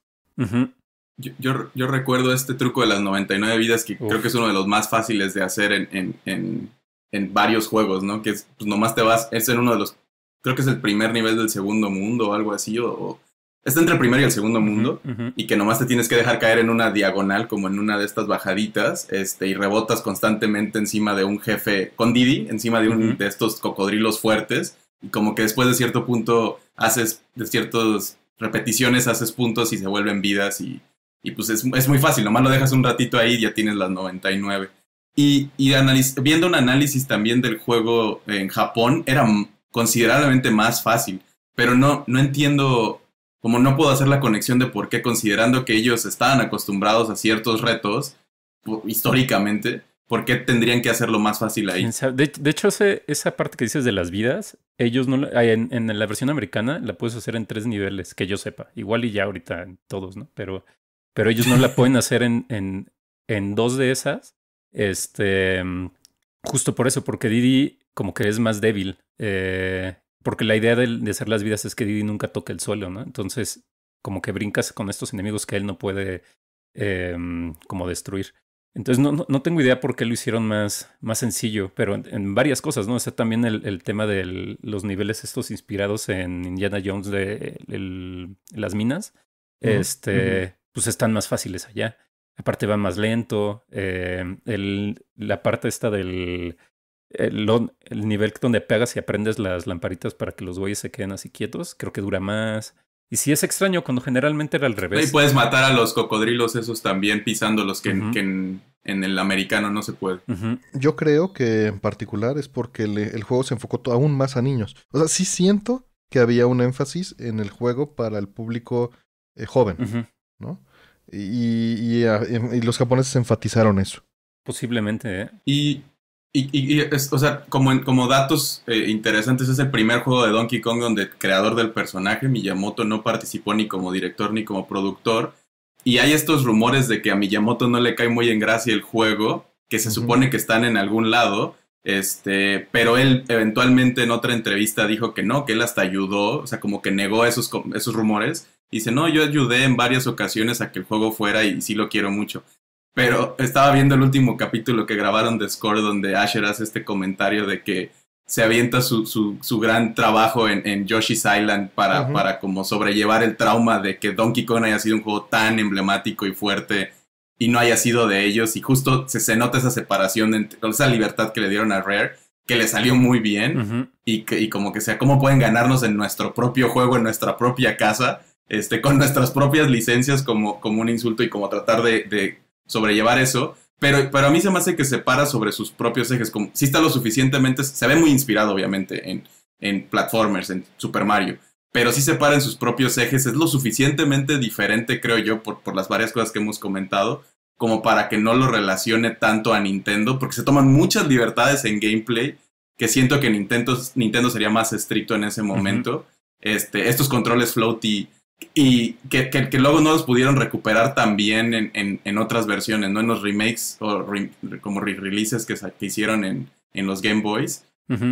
yo, recuerdo este truco de las 99 vidas que creo que es uno de los más fáciles de hacer en, en, varios juegos, ¿no? Que es, pues nomás te vas, es en uno de los, creo que es el primer nivel del segundo mundo o algo así, o, está entre el primer y el segundo mundo, y que nomás te tienes que dejar caer en una diagonal, como en una de estas bajaditas, este, y rebotas constantemente encima de un jefe con Didi, encima de, un, de estos cocodrilos fuertes, como que después de cierto punto haces, de ciertas repeticiones haces puntos y se vuelven vidas y, pues es, muy fácil, nomás lo dejas un ratito ahí y ya tienes las 99. Y, y viendo un análisis también del juego en Japón, era considerablemente más fácil, pero no, no entiendo, como no puedo hacer la conexión de por qué, considerando que ellos estaban acostumbrados a ciertos retos históricamente, ¿por qué tendrían que hacerlo más fácil ahí? De, hecho, esa parte que dices de las vidas, ellos no en, en, la versión americana la puedes hacer en tres niveles, que yo sepa. Igual y ya ahorita en todos, ¿no? Pero, pero ellos no la pueden hacer en, en, en dos de esas. Este, justo por eso, porque Didi como que es más débil. Eh, porque la idea de, de, hacer las vidas es que Didi nunca toque el suelo, ¿no? Entonces, como que brincas con estos enemigos que él no puede em, como destruir. Entonces no, tengo idea por qué lo hicieron más, más sencillo, pero en, varias cosas, ¿no? O sea, también el, tema de los niveles estos inspirados en Indiana Jones de las minas, este, pues están más fáciles allá. Aparte va más lento, eh, la parte esta del el, nivel donde pegas y aprendes las lamparitas para que los bueyes se queden así quietos, creo que dura más. Y sí es extraño cuando generalmente era al revés. Y puedes matar a los cocodrilos esos también pisándolos, que, que en, el americano no se puede. Yo creo que en particular es porque el juego se enfocó aún más a niños. O sea, sí siento que había un énfasis en el juego para el público eh, joven, ¿no? Ah, y, y, los japoneses enfatizaron eso. Posiblemente, ¿eh? Y y, es, o sea, como, como datos eh, interesantes, es el primer juego de Donkey Kong donde el creador del personaje, Miyamoto, no participó ni como director ni como productor. Y hay estos rumores de que a Miyamoto no le cae muy en gracia el juego, que se supone que están en algún lado, este, pero él eventualmente en otra entrevista dijo que no, que él hasta ayudó, o sea, como que negó esos, esos rumores. dice, no, yo ayudé en varias ocasiones a que el juego fuera y sí lo quiero mucho. Pero estaba viendo el último capítulo que grabaron de Score donde Asher hace este comentario de que se avienta su, su, gran trabajo en, en Yoshi's Island para, para como sobrellevar el trauma de que Donkey Kong haya sido un juego tan emblemático y fuerte y no haya sido de ellos. Y justo se, se nota esa separación, entre, esa libertad que le dieron a Rare, que le salió muy bien. y, como que sea, ¿cómo pueden ganarnos en nuestro propio juego, en nuestra propia casa, este, con nuestras propias licencias como, como un insulto y como tratar de sobrellevar eso. Pero, pero a mí se me hace que se para sobre sus propios ejes. Como, está lo suficientemente. Se ve muy inspirado, obviamente, en, en platformers, en Super Mario. Pero si se para en sus propios ejes. Es lo suficientemente diferente, creo yo, por, por las varias cosas que hemos comentado. Como para que no lo relacione tanto a Nintendo. Porque se toman muchas libertades en gameplay. Que siento que Nintendo, sería más estricto en ese momento. este, estos controles floaty y que, que, luego no los pudieron recuperar También en, en, otras versiones, ¿no? En los remakes o como re-releases que, hicieron en, en, los Game Boys.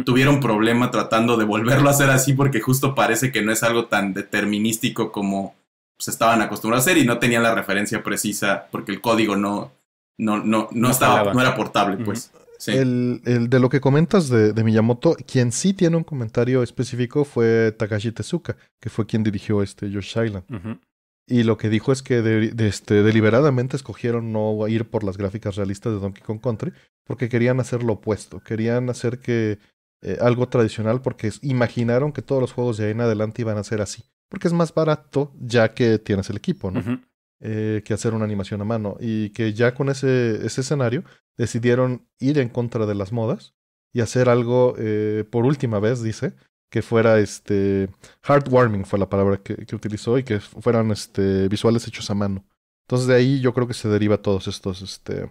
Tuvieron problema tratando de volverlo a hacer así porque justo parece que no es algo tan determinístico como se pues, estaban acostumbrados a hacer y no tenían la referencia precisa porque el código no, no, no, no, estaba, no era portable, pues. El, el, de lo que comentas de, Miyamoto, quien sí tiene un comentario específico fue Takashi Tezuka, que fue quien dirigió este Josh Island. Y lo que dijo es que este, deliberadamente escogieron no ir por las gráficas realistas de Donkey Kong Country, porque querían hacer lo opuesto, querían hacer que eh, algo tradicional, porque imaginaron que todos los juegos de ahí en adelante iban a ser así, porque es más barato ya que tienes el equipo, ¿no? Eh, que hacer una animación a mano. Y que ya con ese, ese escenario decidieron ir en contra de las modas y hacer algo, eh, por última vez, dice, que fuera este heartwarming fue la palabra que, que, utilizó y que fueran este visuales hechos a mano. Entonces de ahí yo creo que se deriva todos estos este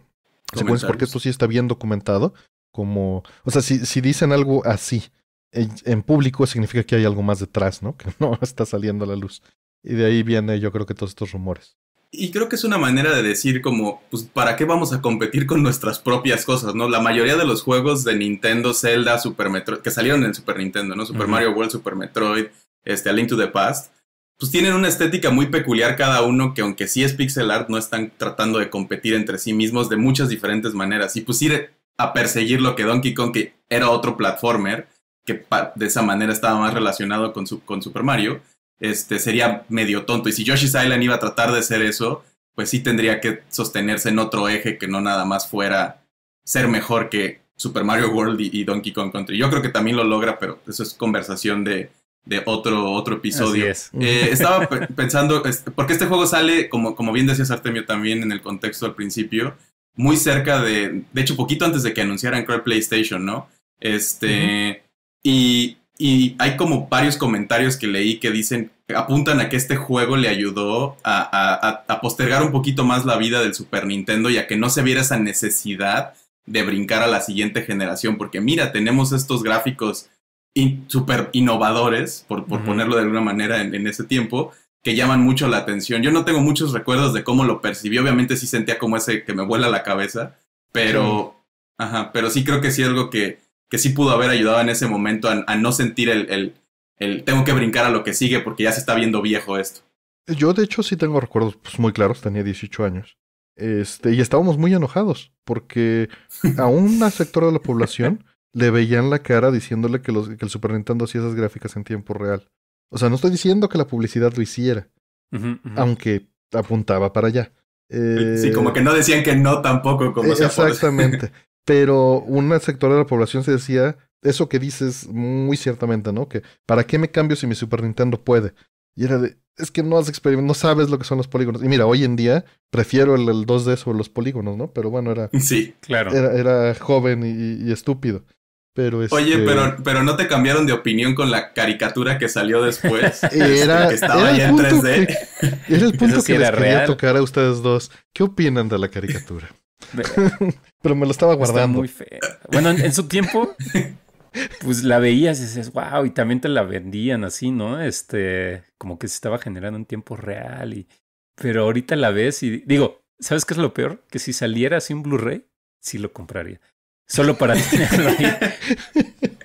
secuencias porque esto sí está bien documentado como o sea si, si dicen algo así en, en, público significa que hay algo más detrás, ¿no? Que no está saliendo a la luz. Y de ahí viene yo creo que todos estos rumores. Y creo que es una manera de decir como, pues, ¿para qué vamos a competir con nuestras propias cosas, no? La mayoría de los juegos de Nintendo, Zelda, Super Metroid, que salieron en Super Nintendo, ¿no? Super Mario World, Super Metroid, este, A Link to the Past, pues tienen una estética muy peculiar cada uno que aunque sí es pixel art, no están tratando de competir entre sí mismos de muchas diferentes maneras. Y pues ir a perseguir lo que Donkey Kong, que era otro platformer, que de esa manera estaba más relacionado con, con Super Mario, este, sería medio tonto. Y si Yoshi's Island iba a tratar de hacer eso, pues sí tendría que sostenerse en otro eje que no nada más fuera ser mejor que Super Mario World y, Donkey Kong Country. Yo creo que también lo logra, pero eso es conversación de, de otro, otro episodio. Eh, estaba pensando, porque este juego sale, como, como bien decías Artemio también en el contexto al principio, muy cerca de, de hecho, poquito antes de que anunciaran Cry PlayStation, ¿no? Este, y y hay como varios comentarios que leí que dicen, apuntan a que este juego le ayudó a, postergar un poquito más la vida del Super Nintendo y a que no se viera esa necesidad de brincar a la siguiente generación, porque mira, tenemos estos gráficos súper super innovadores, por, por ponerlo de alguna manera en, ese tiempo, que llaman mucho la atención. Yo no tengo muchos recuerdos de cómo lo percibí, obviamente sí sentía como ese que me vuela la cabeza, pero, sí. Ajá, pero sí creo que sí algo que que sí pudo haber ayudado en ese momento a, no sentir el, el, tengo que brincar a lo que sigue porque ya se está viendo viejo esto. Yo de hecho sí tengo recuerdos pues, muy claros, tenía 18 años. Este, y estábamos muy enojados porque a un sector de la población le veían la cara diciéndole que, los, que el Super Nintendo hacía esas gráficas en tiempo real. O sea, no estoy diciendo que la publicidad lo hiciera, aunque apuntaba para allá. sí, como eh, que no decían que no tampoco, como eh, Exactamente. Pero un sector de la población se decía eso que dices muy ciertamente, ¿no? Que ¿para qué me cambio si mi Super Nintendo puede? Y era de, es que no has no sabes lo que son los polígonos. Y mira, hoy en día prefiero el, 2D sobre los polígonos, ¿no? Pero bueno, era. Sí, claro. Era, joven y, estúpido. Pero este Oye, pero, pero no te cambiaron de opinión con la caricatura que salió después. era, este, estaba en 3D. era el punto que, quería tocar a ustedes dos. ¿Qué opinan de la caricatura? Pero me lo estaba guardando. Muy feo Bueno, en, su tiempo, pues la veías y dices, wow, y también te la vendían así, ¿no? Este, como que se estaba generando en tiempo real. Y, pero ahorita la ves y digo, ¿sabes qué es lo peor? Que si saliera así un Blu-ray, sí lo compraría. Solo para tenerlo ahí.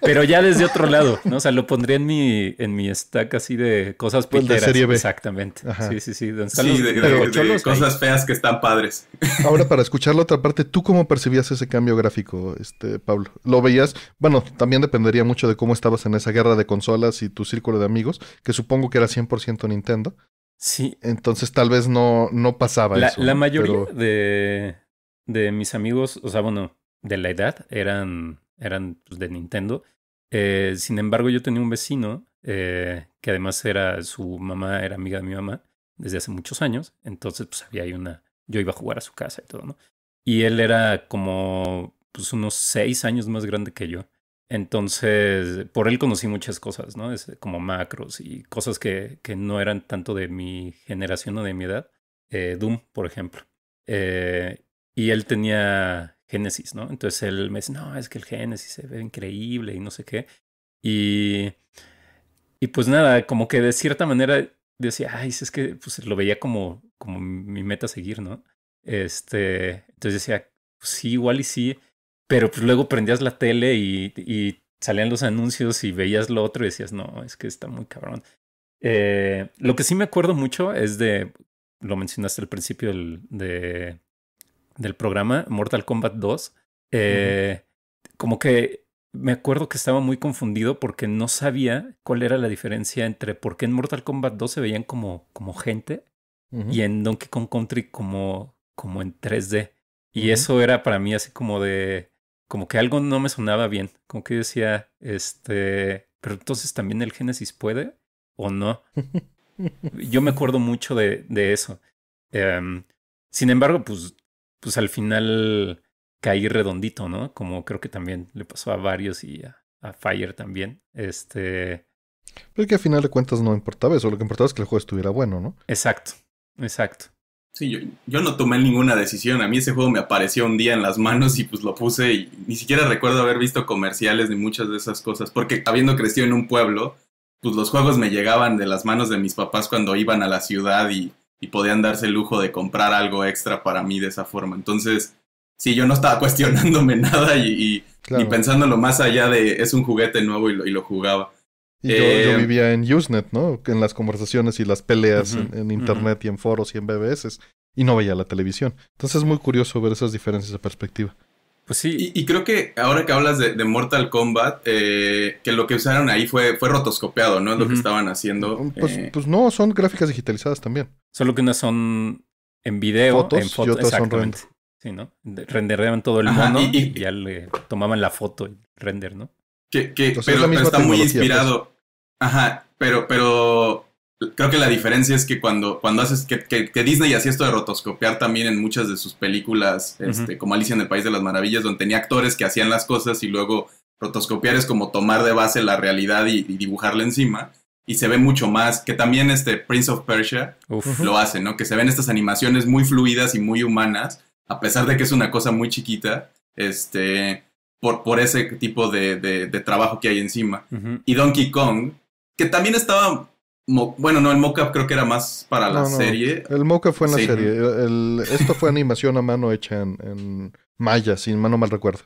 Pero ya desde otro lado, ¿no? O sea, lo pondría en mi, en mi stack así de cosas pues piteras. Exactamente. Sí, sí, sí. sí, de, cosas feas que están padres. Ahora, para escuchar la otra parte, ¿tú cómo percibías ese cambio gráfico, este, Pablo? ¿Lo veías? Bueno, también dependería mucho de cómo estabas en esa guerra de consolas y tu círculo de amigos, que supongo que era 100% Nintendo. Sí. Entonces tal vez no, no pasaba eso. La mayoría de, mis amigos, o sea, bueno, de la edad, eran, eran pues, de Nintendo. Eh, sin embargo, yo tenía un vecino eh, que además era su mamá, era amiga de mi mamá desde hace muchos años. Entonces, pues había ahí una. Yo iba a jugar a su casa y todo, ¿no? Y él era como pues unos seis años más grande que yo. Entonces, por él conocí muchas cosas, ¿no? Es como macros y cosas que, que no eran tanto de mi generación o de mi edad. Eh, Doom, por ejemplo. y él tenía Génesis, ¿no? Entonces él me dice, no, es que el Génesis se ve increíble y no sé qué. Y, y pues nada, como que de cierta manera decía, ay, es que pues lo veía como, como mi meta seguir, ¿no? Este, entonces decía, pues sí, igual y sí, pero pues luego prendías la tele y, salían los anuncios y veías lo otro y decías, no, es que está muy cabrón. Eh, lo que sí me acuerdo mucho es de, lo mencionaste al principio de del programa Mortal Kombat 2, eh, como que me acuerdo que estaba muy confundido porque no sabía cuál era la diferencia entre por qué en Mortal Kombat 2 se veían como, como gente y en Donkey Kong Country como, como en 3D. Y eso era para mí así como de, como que algo no me sonaba bien, como que decía, este, pero entonces también el Génesis puede o no. Yo me acuerdo mucho de, eso. Em, sin embargo, pues pues al final caí redondito, ¿no? Como creo que también le pasó a varios y a, Fire también. Este. Pero pues, que al final de cuentas no importaba eso, lo que importaba es que el juego estuviera bueno, ¿no? Exacto, exacto. Sí, yo, yo, no tomé ninguna decisión. A mí ese juego me apareció un día en las manos y pues lo puse y ni siquiera recuerdo haber visto comerciales ni muchas de esas cosas. Porque habiendo crecido en un pueblo, pues los juegos me llegaban de las manos de mis papás cuando iban a la ciudad y y podían darse el lujo de comprar algo extra para mí de esa forma. Entonces, sí, yo no estaba cuestionándome nada y, pensándolo más allá de es un juguete nuevo y lo, y lo jugaba. Y yo, eh, vivía en Usenet, ¿no? En las conversaciones y las peleas en, internet y en foros y en BBS. Y no veía la televisión. Entonces es muy curioso ver esas diferencias de perspectiva. Pues sí. Y, creo que ahora que hablas de, Mortal Kombat, eh, que lo que usaron ahí fue, fue rotoscopiado, ¿no? Es lo que estaban haciendo. Pues, eh, pues, no, son gráficas digitalizadas también. Solo que unas son en video, en fotos. Exactamente. sí, ¿no? Renderdeaban todo el mundo y, ya le tomaban la foto y render, ¿no? Que, que pero, está muy pues. inspirado. Ajá, pero, pero creo que la diferencia es que cuando, cuando haces que, Disney hacía esto de rotoscopiar también en muchas de sus películas, este, como Alicia en el País de las Maravillas, donde tenía actores que hacían las cosas y luego rotoscopiar es como tomar de base la realidad y, dibujarla encima. Y se ve mucho más, que también este Prince of Persia lo hace, ¿no? Que se ven estas animaciones muy fluidas y muy humanas, a pesar de que es una cosa muy chiquita, este, por, por ese tipo de, de, trabajo que hay encima. Y Donkey Kong, que también estaba bueno, no, el mocap creo que era más para la serie. El mocap fue en la serie. esto fue animación a mano hecha en, Maya, si no mal recuerdo.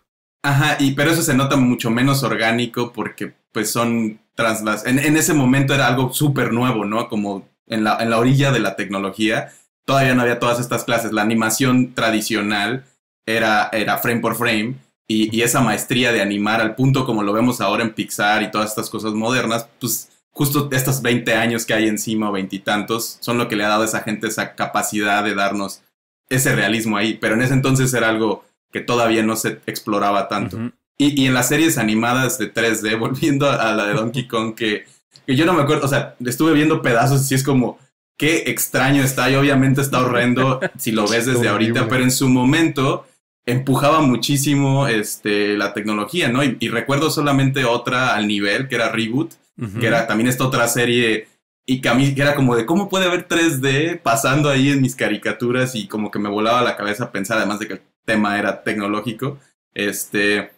Ajá, y pero eso se nota mucho menos orgánico porque pues son traslas En, en ese momento era algo súper nuevo, ¿no? Como en la, en la orilla de la tecnología. Todavía no había todas estas clases. La animación tradicional era, era frame por frame. Y, y esa maestría de animar al punto como lo vemos ahora en Pixar y todas estas cosas modernas, pues justo estos 20 años que hay encima, veintitantos, son lo que le ha dado a esa gente esa capacidad de darnos ese realismo ahí. Pero en ese entonces era algo que todavía no se exploraba tanto. y, en las series animadas de 3D, volviendo a, la de Donkey Kong, que, yo no me acuerdo, o sea, estuve viendo pedazos y es como, qué extraño está y obviamente está horrendo si lo ves desde ahorita, pero en su momento empujaba muchísimo este, la tecnología, ¿no? y recuerdo solamente otra al nivel, que era Reboot, que era también esta otra serie y que a mí era como de cómo puede haber 3D pasando ahí en mis caricaturas y como que me volaba la cabeza pensar, además de que el tema era tecnológico, este,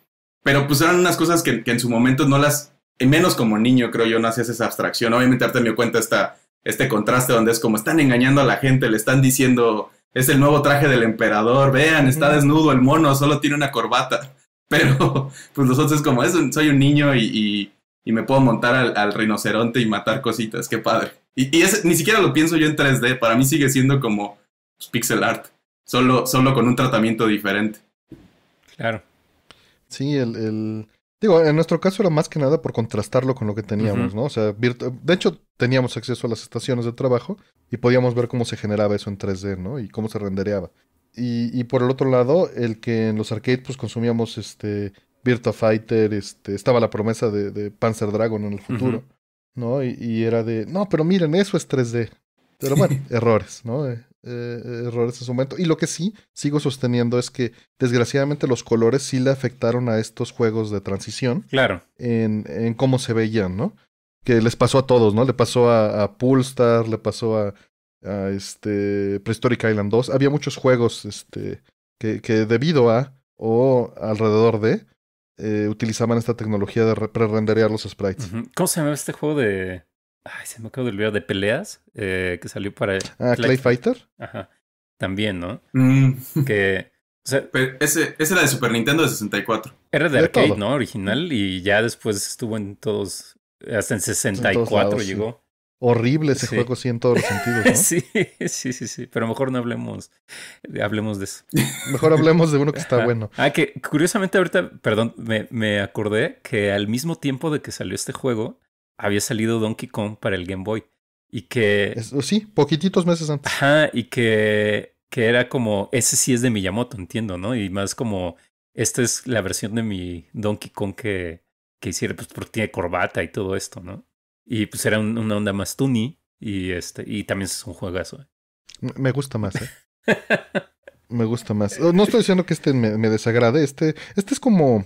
pero pues eran unas cosas que, en su momento no las, menos como niño creo yo, no hacías esa abstracción, obviamente ahorita me cuenta esta, este contraste donde es como están engañando a la gente, le están diciendo, es el nuevo traje del emperador, vean, está desnudo el mono, solo tiene una corbata, pero pues nosotros es como, eso, soy un niño y y me puedo montar al, rinoceronte y matar cositas, qué padre. Y, ni siquiera lo pienso yo en 3D, para mí sigue siendo como pixel art, solo, solo con un tratamiento diferente. Claro. Sí, el, Digo, en nuestro caso era más que nada por contrastarlo con lo que teníamos, ¿no? O sea, de hecho teníamos acceso a las estaciones de trabajo y podíamos ver cómo se generaba eso en 3D, ¿no? Y cómo se rendereaba. Y, y por el otro lado, el que en los arcades pues consumíamos este Virtua Fighter, este, estaba la promesa de, Panzer Dragon en el futuro, ¿no? Y, era de, no, pero miren, eso es 3D. Pero bueno, errores, ¿no? Eh, eh, errores en su momento. Y lo que sí sigo sosteniendo es que desgraciadamente los colores sí le afectaron a estos juegos de transición. Claro. En, cómo se veían, ¿no? Que les pasó a todos, ¿no? Le pasó a, a Pulstar, le pasó a, a este Prehistoric Island 2. Había muchos juegos este, que, debido a o alrededor de eh, utilizaban esta tecnología de pre-renderear los sprites. ¿Cómo se llamaba este juego de. Ay, se me acabó de olvidar, de peleas eh, que salió para. Ah, Clay, Fighter. Ajá. También, ¿no? Mm. Que. ese, ese, era de Super Nintendo de 64. Era de, arcade, ¿no? Original. Y ya después estuvo en todos. Hasta en 64 llegó horrible ese juego sí en todos los sentidos, ¿no? Sí, sí, sí, sí. Pero mejor no hablemos, hablemos de eso. Mejor hablemos de uno que está bueno. Ah, que curiosamente ahorita, perdón, me, me, acordé que al mismo tiempo de que salió este juego, había salido Donkey Kong para el Game Boy. Y que. Oh, sí, poquititos meses antes. Ajá, y que, que era como. Ese sí es de Miyamoto, entiendo, ¿no? Y más como. Esta es la versión de mi Donkey Kong que, que hiciera pues porque tiene corbata y todo esto, ¿no? Y pues era una onda más tuni y, este, y también es un juegazo. Me gusta más, ¿eh? me gusta más. Oh, no estoy diciendo que este me, desagrade. Este, este es como.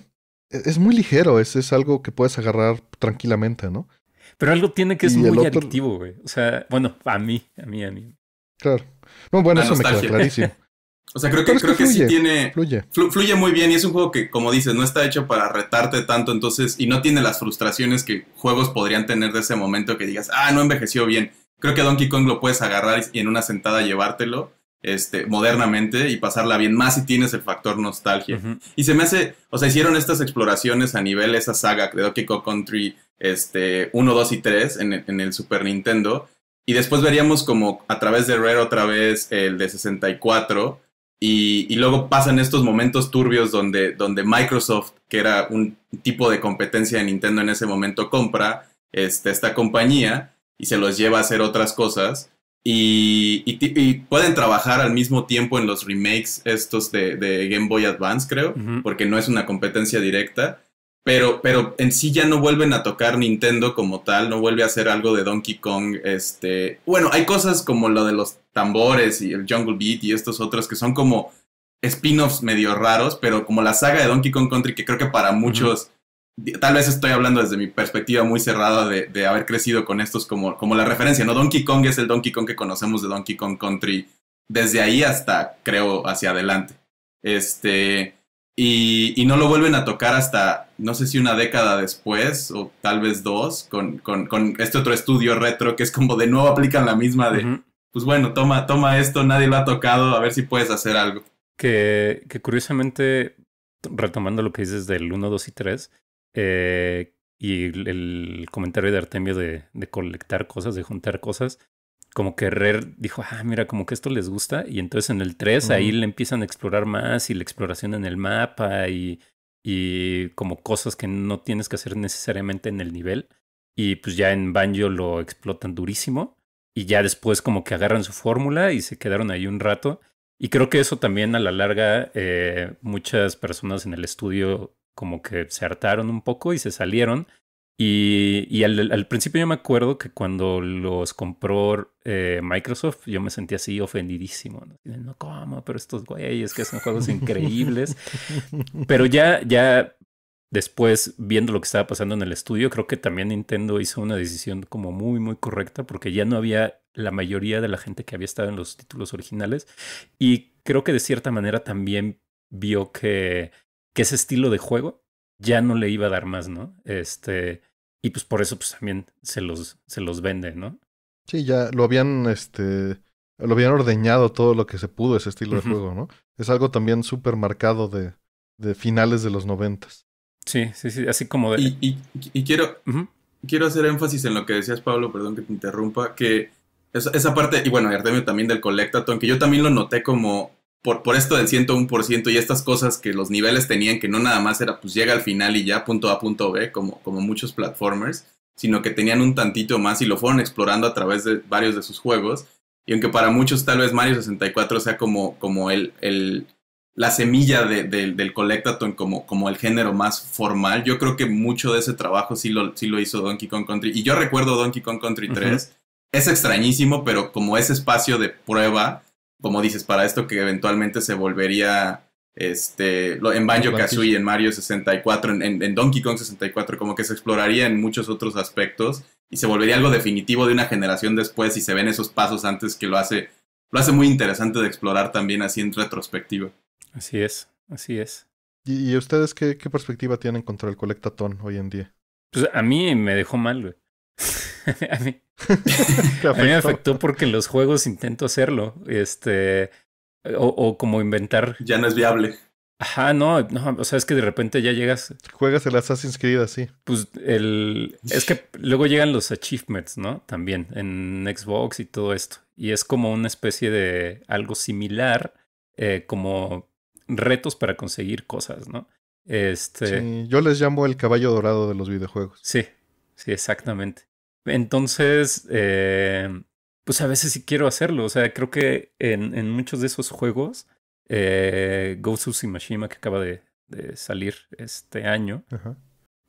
E, es muy ligero, es, es algo que puedes agarrar tranquilamente, ¿no? Pero algo tiene que ser muy adictivo, güey. O sea, bueno, a mí, a mí, a mí. Claro. No, bueno, eso me queda clarísimo. O sea, creo que, creo que, sí tiene. Fluye. muy bien y es un juego que, como dices, no está hecho para retarte tanto, entonces. Y no tiene las frustraciones que juegos podrían tener de ese momento que digas, ah, no envejeció bien. Creo que Donkey Kong lo puedes agarrar y en una sentada llevártelo este, modernamente y pasarla bien, más si tienes el factor nostalgia. Y se me hace, o sea, hicieron estas exploraciones a nivel esa saga de Donkey Kong Country este, 1, 2 y 3 en, en el Super Nintendo. Y después veríamos como a través de Rare otra vez el de 64 y, luego pasan estos momentos turbios donde, donde Microsoft, que era un tipo de competencia de Nintendo en ese momento, compra este, esta compañía y se los lleva a hacer otras cosas. Y, pueden trabajar al mismo tiempo en los remakes estos de, Game Boy Advance, creo, porque no es una competencia directa. Pero, pero en sí ya no vuelven a tocar Nintendo como tal, no vuelve a hacer algo de Donkey Kong. Este, bueno, hay cosas como lo de los tambores y el Jungle Beat y estos otros que son como spin-offs medio raros, pero como la saga de Donkey Kong Country, que creo que para muchos, tal vez estoy hablando desde mi perspectiva muy cerrada de, haber crecido con estos como, como la referencia, ¿no? Donkey Kong es el Donkey Kong que conocemos de Donkey Kong Country desde ahí hasta, creo, hacia adelante. Este, y, no lo vuelven a tocar hasta, no sé si una década después, o tal vez dos, con, con, con este otro estudio retro, que es como de nuevo aplican la misma de pues bueno, toma, toma esto, nadie lo ha tocado, a ver si puedes hacer algo. Que, curiosamente, retomando lo que dices del 1, 2 y 3, eh, y el, comentario de Artemio de, colectar cosas, de juntar cosas, como que Rer dijo, ah, mira, como que esto les gusta, y entonces en el 3 ahí le empiezan a explorar más y la exploración en el mapa y, y como cosas que no tienes que hacer necesariamente en el nivel. Y pues ya en Banjo lo explotan durísimo y ya después como que agarran su fórmula y se quedaron ahí un rato. Y creo que eso también a la larga eh, muchas personas en el estudio como que se hartaron un poco y se salieron. Y, al, principio yo me acuerdo que cuando los compró eh, Microsoft, yo me sentí así ofendidísimo. No, no ¿cómo? Pero estos güeyes que hacen juegos increíbles. Pero ya, ya Después, viendo lo que estaba pasando en el estudio, creo que también Nintendo hizo una decisión como muy, muy correcta porque ya no había la mayoría de la gente que había estado en los títulos originales y creo que de cierta manera también vio que, que ese estilo de juego ya no le iba a dar más, ¿no? Este, y pues por eso pues también se los, se los vende, ¿no? Sí, ya lo habían, este, lo habían ordeñado todo lo que se pudo ese estilo de juego, ¿no? Es algo también súper marcado de, de finales de los noventas. Sí, sí, sí, así como de... Y, quiero, quiero hacer énfasis en lo que decías, Pablo, perdón que te interrumpa, que esa, esa parte, y bueno, Artemio también del colectato aunque yo también lo noté como por, por esto del 101% y estas cosas que los niveles tenían, que no nada más era pues llega al final y ya punto A, punto B, como, como muchos platformers, sino que tenían un tantito más y lo fueron explorando a través de varios de sus juegos. Y aunque para muchos tal vez Mario 64 sea como, como el, el la semilla del colectatón como, como el género más formal. Yo creo que mucho de ese trabajo sí lo, sí lo hizo Donkey Kong Country. Y yo recuerdo Donkey Kong Country 3. Es extrañísimo, pero como ese espacio de prueba, como dices, para esto que eventualmente se volvería este, en Banjo Kazooie, en Mario 64, en, en, Donkey Kong 64, como que se exploraría en muchos otros aspectos y se volvería algo definitivo de una generación después y se ven esos pasos antes que lo hace, lo hace muy interesante de explorar también así en retrospectiva. Así es, así es. ¿Y, ustedes qué, qué, perspectiva tienen contra el colectatón hoy en día? Pues a mí me dejó mal, güey. a, mí, a mí me afectó porque en los juegos intento hacerlo. Este. O, o, como inventar. Ya no es viable. Ajá, no, no, o sea, es que de repente ya llegas. Juegas el Assassin's Creed así. Pues el. Es que luego llegan los achievements, ¿no? También en Xbox y todo esto. Y es como una especie de algo similar, eh, como retos para conseguir cosas, ¿no? Este... Sí, yo les llamo el caballo dorado de los videojuegos. Sí, sí, exactamente. Entonces, eh, pues a veces sí quiero hacerlo. O sea, creo que en, en muchos de esos juegos, eh, Ghost of Tsushima que acaba de, de salir este año, Ajá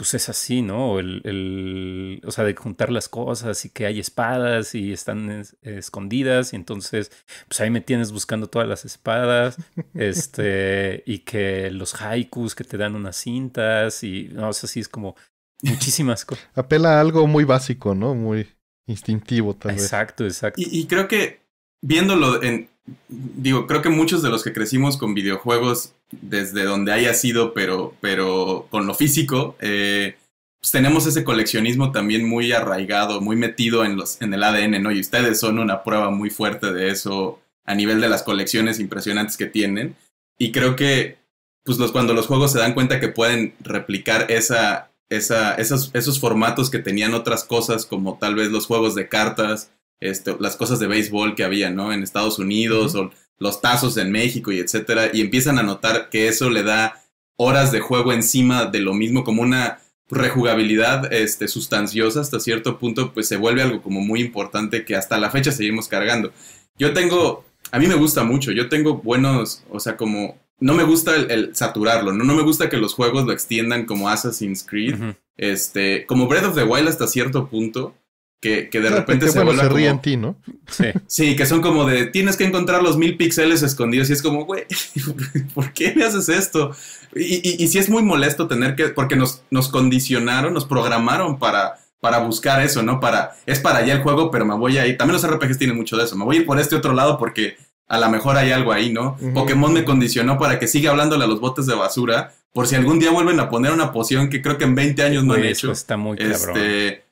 pues es así, ¿no? El, o sea, de juntar las cosas y que hay espadas y están escondidas y entonces, pues ahí me tienes buscando todas las espadas, este, y que los haikus que te dan unas cintas y, no, o sea, sí es como muchísimas cosas. Apela a algo muy básico, ¿no? Muy instintivo también Exacto, exacto. Y, y creo que viéndolo en, digo, creo que muchos de los que crecimos con videojuegos desde donde haya sido, pero, pero con lo físico, eh, pues tenemos ese coleccionismo también muy arraigado, muy metido en, los, en el ADN, ¿no? Y ustedes son una prueba muy fuerte de eso a nivel de las colecciones impresionantes que tienen. Y creo que, pues los, cuando los juegos se dan cuenta que pueden replicar esa, esa, esos, esos formatos que tenían otras cosas, como tal vez los juegos de cartas, este, las cosas de béisbol que había, ¿no? En Estados Unidos, o los tazos en México y etcétera, y empiezan a notar que eso le da horas de juego encima de lo mismo, como una rejugabilidad este, sustanciosa hasta cierto punto, pues se vuelve algo como muy importante que hasta la fecha seguimos cargando. Yo tengo, a mí me gusta mucho, yo tengo buenos, o sea, como, no me gusta el, saturarlo, ¿no? me gusta que los juegos lo extiendan como Assassin's Creed, este, como Breath of the Wild hasta cierto punto, que, de ah, repente se a en ti, ¿no? Sí. sí, que son como de tienes que encontrar los mil píxeles escondidos y es como, güey, ¿por qué me haces esto? Y, y, sí es muy molesto tener que, porque nos, nos condicionaron, nos programaron para, para buscar eso, ¿no? Para, es para allá el juego, pero me voy ahí. También los RPGs tienen mucho de eso, me voy a ir por este otro lado porque a lo mejor hay algo ahí, ¿no? Pokémon me condicionó para que siga hablándole a los botes de basura por si algún día vuelven a poner una poción que creo que en 20 años no han hecho. Está muy este,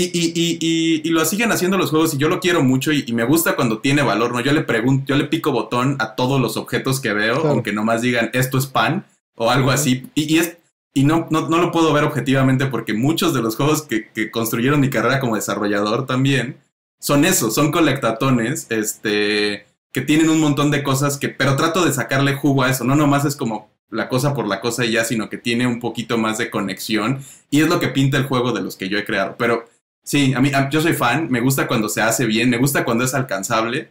y, y, y, y, lo siguen haciendo los juegos y yo lo quiero mucho y, me gusta cuando tiene valor, ¿no? Yo le pregunto, yo le pico botón a todos los objetos que veo, aunque nomás digan esto es pan o algo así. Y, es, y no, no, no, lo puedo ver objetivamente porque muchos de los juegos que, que construyeron mi carrera como desarrollador también son esos, son colectatones, este, que tienen un montón de cosas que, pero trato de sacarle jugo a eso, no nomás es como la cosa por la cosa y ya, sino que tiene un poquito más de conexión y es lo que pinta el juego de los que yo he creado. Pero Sí, a mí, yo soy fan, me gusta cuando se hace bien, me gusta cuando es alcanzable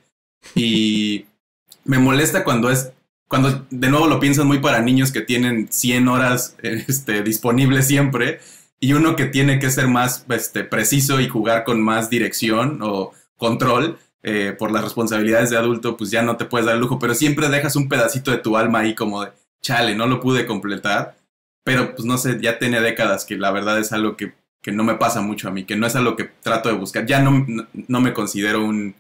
y me molesta cuando es, cuando de nuevo lo piensan muy para niños que tienen 100 horas eh, este, disponibles siempre y uno que tiene que ser más este, preciso y jugar con más dirección o control. Eh, por las responsabilidades de adulto, pues ya no te puedes dar lujo, pero siempre dejas un pedacito de tu alma ahí como de, chale, no lo pude completar, pero pues no sé, ya tiene décadas que la verdad es algo que que no me pasa mucho a mí, que no es a lo que trato de buscar. Ya no, no, me considero un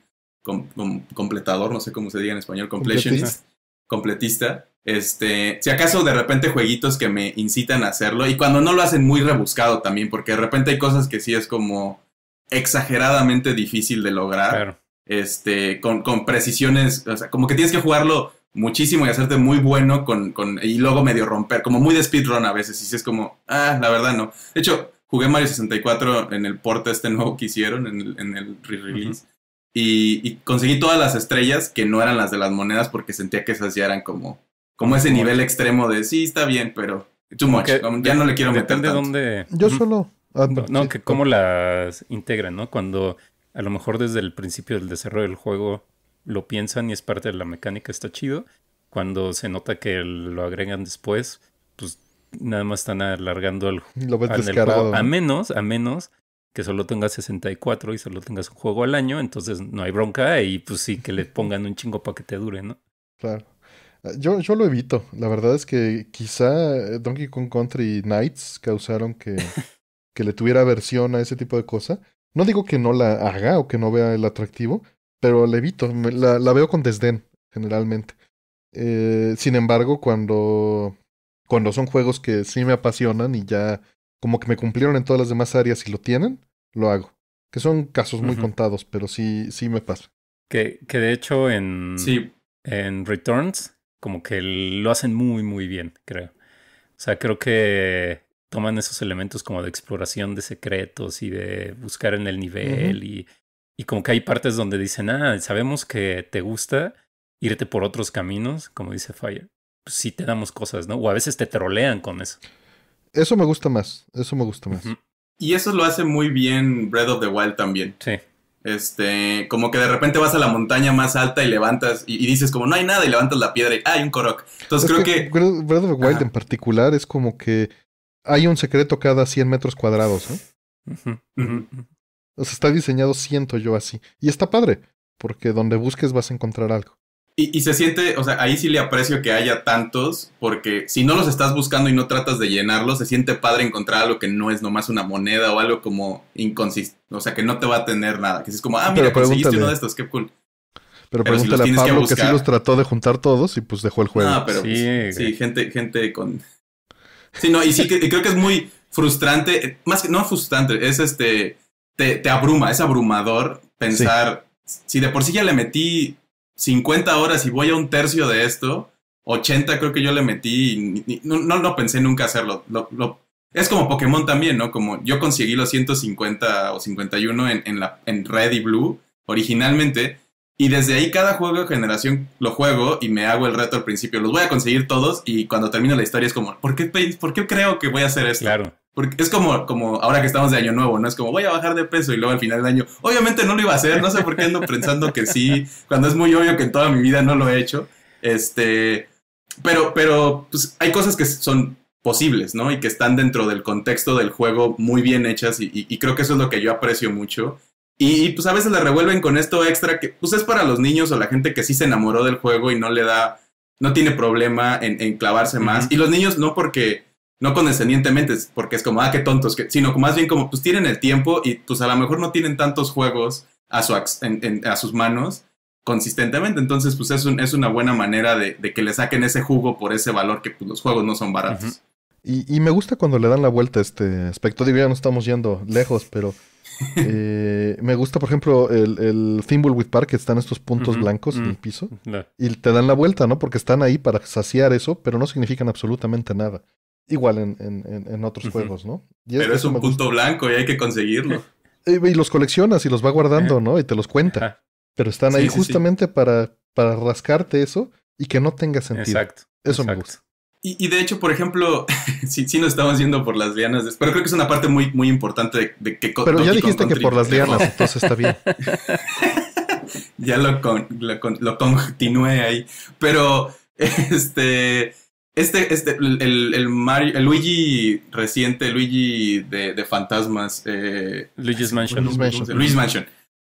completador, no sé cómo se diga en español, completionist, completista. Este, si acaso de repente jueguitos que me incitan a hacerlo y cuando no lo hacen muy rebuscado también, porque de repente hay cosas que sí es como exageradamente difícil de lograr. Este, con, con precisiones, o sea, como que tienes que jugarlo muchísimo y hacerte muy bueno con, con y luego medio romper, como muy de speedrun a veces, y si es como, ah, la verdad no. De hecho, Jugué Mario 64 en el porte este nuevo que hicieron, en el, re-release. y, conseguí todas las estrellas que no eran las de las monedas porque sentía que esas ya eran como, como ese nivel extremo de sí, está bien, pero too much. Um, ya no le quiero meter ¿De Dónde... Yo solo. Ah, no, que cómo las integran, ¿no? Cuando a lo mejor desde el principio del desarrollo del juego lo piensan y es parte de la mecánica, está chido. Cuando se nota que lo agregan después, pues nada más están alargando el, Lo ves descarado. A menos, a menos que solo tengas 64 y solo tengas un juego al año, entonces no hay bronca y pues sí que le pongan un chingo para que te dure, ¿no? Claro. Ah, yo, yo lo evito. La verdad es que quizá eh, Donkey Kong Country Knights causaron que, que le tuviera aversión a ese tipo de cosa. No digo que no la haga o que no vea el atractivo, pero la evito. la, la, veo con desdén, generalmente. Eh, sin embargo, cuando cuando son juegos que sí me apasionan y ya como que me cumplieron en todas las demás áreas y lo tienen, lo hago. Que son casos muy contados, pero sí, sí me pasa. Que, que de hecho en, sí. en Returns como que lo hacen muy, muy bien, creo. O sea, creo que toman esos elementos como de exploración de secretos y de buscar en el nivel y, y como que hay partes donde dicen, ah, sabemos que te gusta irte por otros caminos, como dice Fire si te damos cosas, ¿no? O a veces te trolean con eso. Eso me gusta más, eso me gusta más. Y eso lo hace muy bien Breath of the Wild también. Sí. Este, como que de repente vas a la montaña más alta y levantas y, dices como no hay nada y levantas la piedra y ah, hay un Korok. Entonces creo que, Breath of the Wild en particular es como que hay un secreto cada 100 metros cuadrados, O sea, está diseñado, siento yo así. Y está padre, porque donde busques vas a encontrar algo. Y, se siente, o sea, ahí sí le aprecio que haya tantos, porque si no los estás buscando y no tratas de llenarlos, se siente padre encontrar algo que no es nomás una moneda o algo como inconsistente, o sea, que no te va a tener nada, que si es como, ah, mira, conseguiste uno de estos, qué cool. Pero, pregúntale a Pablo que, sí los trató de juntar todos y pues dejó el juego. Ah, pero sí, pues, sí gente, gente con... Sí, no, y sí que, creo que es muy frustrante, más que no frustrante, es este, te, te abruma, es abrumador pensar, si de por sí ya le metí 50 horas y voy a un tercio de esto. 80 creo que yo le metí no, no, pensé nunca hacerlo. es como Pokémon también, ¿no? Como yo conseguí los 150 o 51 en, en, la, en Red y Blue originalmente. Y desde ahí cada juego de generación lo juego y me hago el reto al principio. Los voy a conseguir todos y cuando termino la historia es como, ¿por qué, por qué creo que voy a hacer esto? Claro. Porque es como, como ahora que estamos de año nuevo, ¿no? Es como voy a bajar de peso y luego al final del año, obviamente no lo iba a hacer, no sé por qué ando pensando que sí, cuando es muy obvio que en toda mi vida no lo he hecho. Este, pero, pero pues, hay cosas que son posibles, ¿no? Y que están dentro del contexto del juego muy bien hechas y, creo que eso es lo que yo aprecio mucho. Y, pues a veces le revuelven con esto extra que pues es para los niños o la gente que sí se enamoró del juego y no le da, no tiene problema en, clavarse más. Y los niños no porque no condescendientemente, porque es como, ah, qué tontos, sino más bien como, pues tienen el tiempo y pues a lo mejor no tienen tantos juegos a, su, a sus manos consistentemente. Entonces, pues es, es una buena manera de, que le saquen ese jugo por ese valor que pues, los juegos no son baratos. y, me gusta cuando le dan la vuelta a este aspecto. Digo, ya no estamos yendo lejos, pero eh, me gusta, por ejemplo, el, Thimble with Park, que están estos puntos blancos en mm, el piso. Y te dan la vuelta, ¿no? Porque están ahí para saciar eso, pero no significan absolutamente nada igual en, en, otros juegos, ¿no? Pero es un punto blanco y hay que conseguirlo. Y, los coleccionas y los va guardando, ¿no? Y te los cuenta. Pero están ahí justamente Para, para rascarte eso y que no tenga sentido. Exacto. Eso me gusta. Y, de hecho, por ejemplo, si nos estamos yendo por las lianas, pero creo que es una parte muy, muy importante de, que... Pero ya dijiste que por las lianas, entonces está bien. ya lo, lo, lo continué ahí. Pero, este, este, este, el, el, Mario, el Luigi reciente, Luigi de, Fantasmas. Eh, Luigi's Mansion. Luigi's Mansion.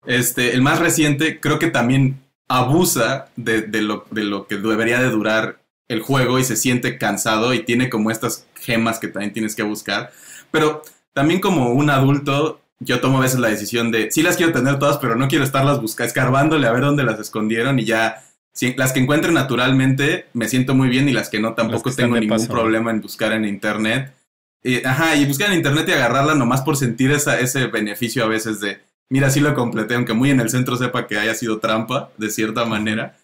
Este, el más reciente, creo que también abusa de, lo, de lo que debería de durar el juego y se siente cansado y tiene como estas gemas que también tienes que buscar. Pero también como un adulto, yo tomo a veces la decisión de, sí las quiero tener todas, pero no quiero estarlas buscando, escarbándole a ver dónde las escondieron y ya las que encuentre naturalmente me siento muy bien y las que no tampoco tengo ningún problema en buscar en internet. Y, ajá, y buscar en internet y agarrarla nomás por sentir esa, ese beneficio a veces de, mira, sí lo completé, aunque muy en el centro sepa que haya sido trampa, de cierta manera.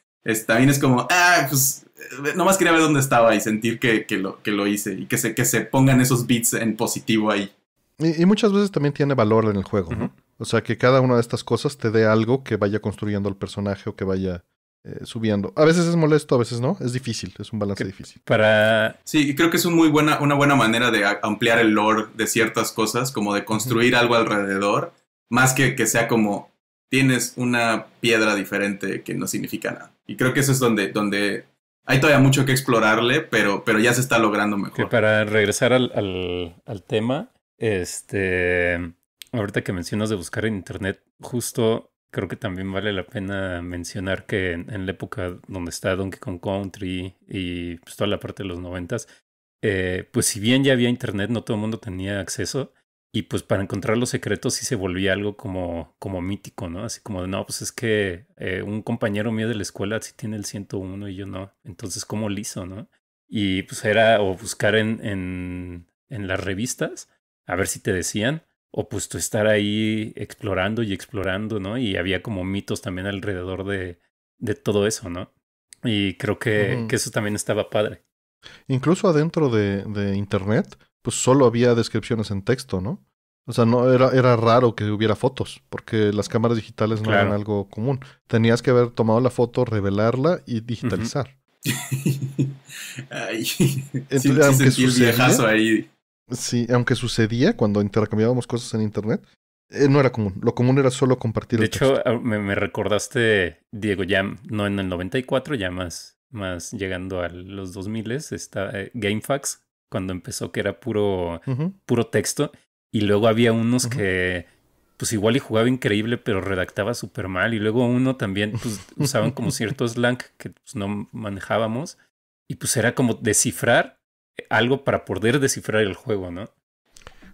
también es como, ah, pues eh, nomás quería ver dónde estaba y sentir que, lo, que lo hice y que se, que se pongan esos bits en positivo ahí. Y, muchas veces también tiene valor en el juego, ¿no? O sea, que cada una de estas cosas te dé algo que vaya construyendo el personaje o que vaya eh, subiendo. A veces es molesto, a veces no. Es difícil, es un balance difícil. Para... Sí, creo que es muy buena, una buena manera de ampliar el lore de ciertas cosas, como de construir algo alrededor, más que que sea como tienes una piedra diferente que no significa nada. Y creo que eso es donde, donde hay todavía mucho que explorarle, pero, pero ya se está logrando mejor. para regresar al, al tema, este, ahorita que mencionas de buscar en internet, justo creo que también vale la pena mencionar que en, la época donde está Donkey Kong Country y pues, toda la parte de los noventas, eh, pues si bien ya había internet, no todo el mundo tenía acceso. Y pues para encontrar los secretos sí se volvía algo como, como mítico, ¿no? Así como, de no, pues es que eh, un compañero mío de la escuela sí tiene el 101 y yo no. Entonces, ¿cómo lo hizo, no? Y pues era o buscar en, en, en las revistas, a ver si te decían, o pues tú estar ahí explorando y explorando, ¿no? Y había como mitos también alrededor de, de todo eso, ¿no? Y creo que, que, eso también estaba padre. Incluso adentro de, de, Internet, pues solo había descripciones en texto, ¿no? O sea, no era, era raro que hubiera fotos, porque las cámaras digitales no eran algo común. Tenías que haber tomado la foto, revelarla y digitalizar. Ay, sí, viejazo ahí. Sí, aunque sucedía cuando intercambiábamos cosas en internet, eh, no era común. Lo común era solo compartir. De hecho, ah, Me, me, recordaste, Diego, ya no en el 94, ya más, más llegando a los 2000, está GameFax GameFAQs, cuando empezó que era puro, puro texto. Y luego había unos que, pues igual y jugaba increíble, pero redactaba súper mal. Y luego uno también, pues, usaban como cierto slang que pues, no manejábamos. Y pues era como descifrar algo para poder descifrar el juego, ¿no?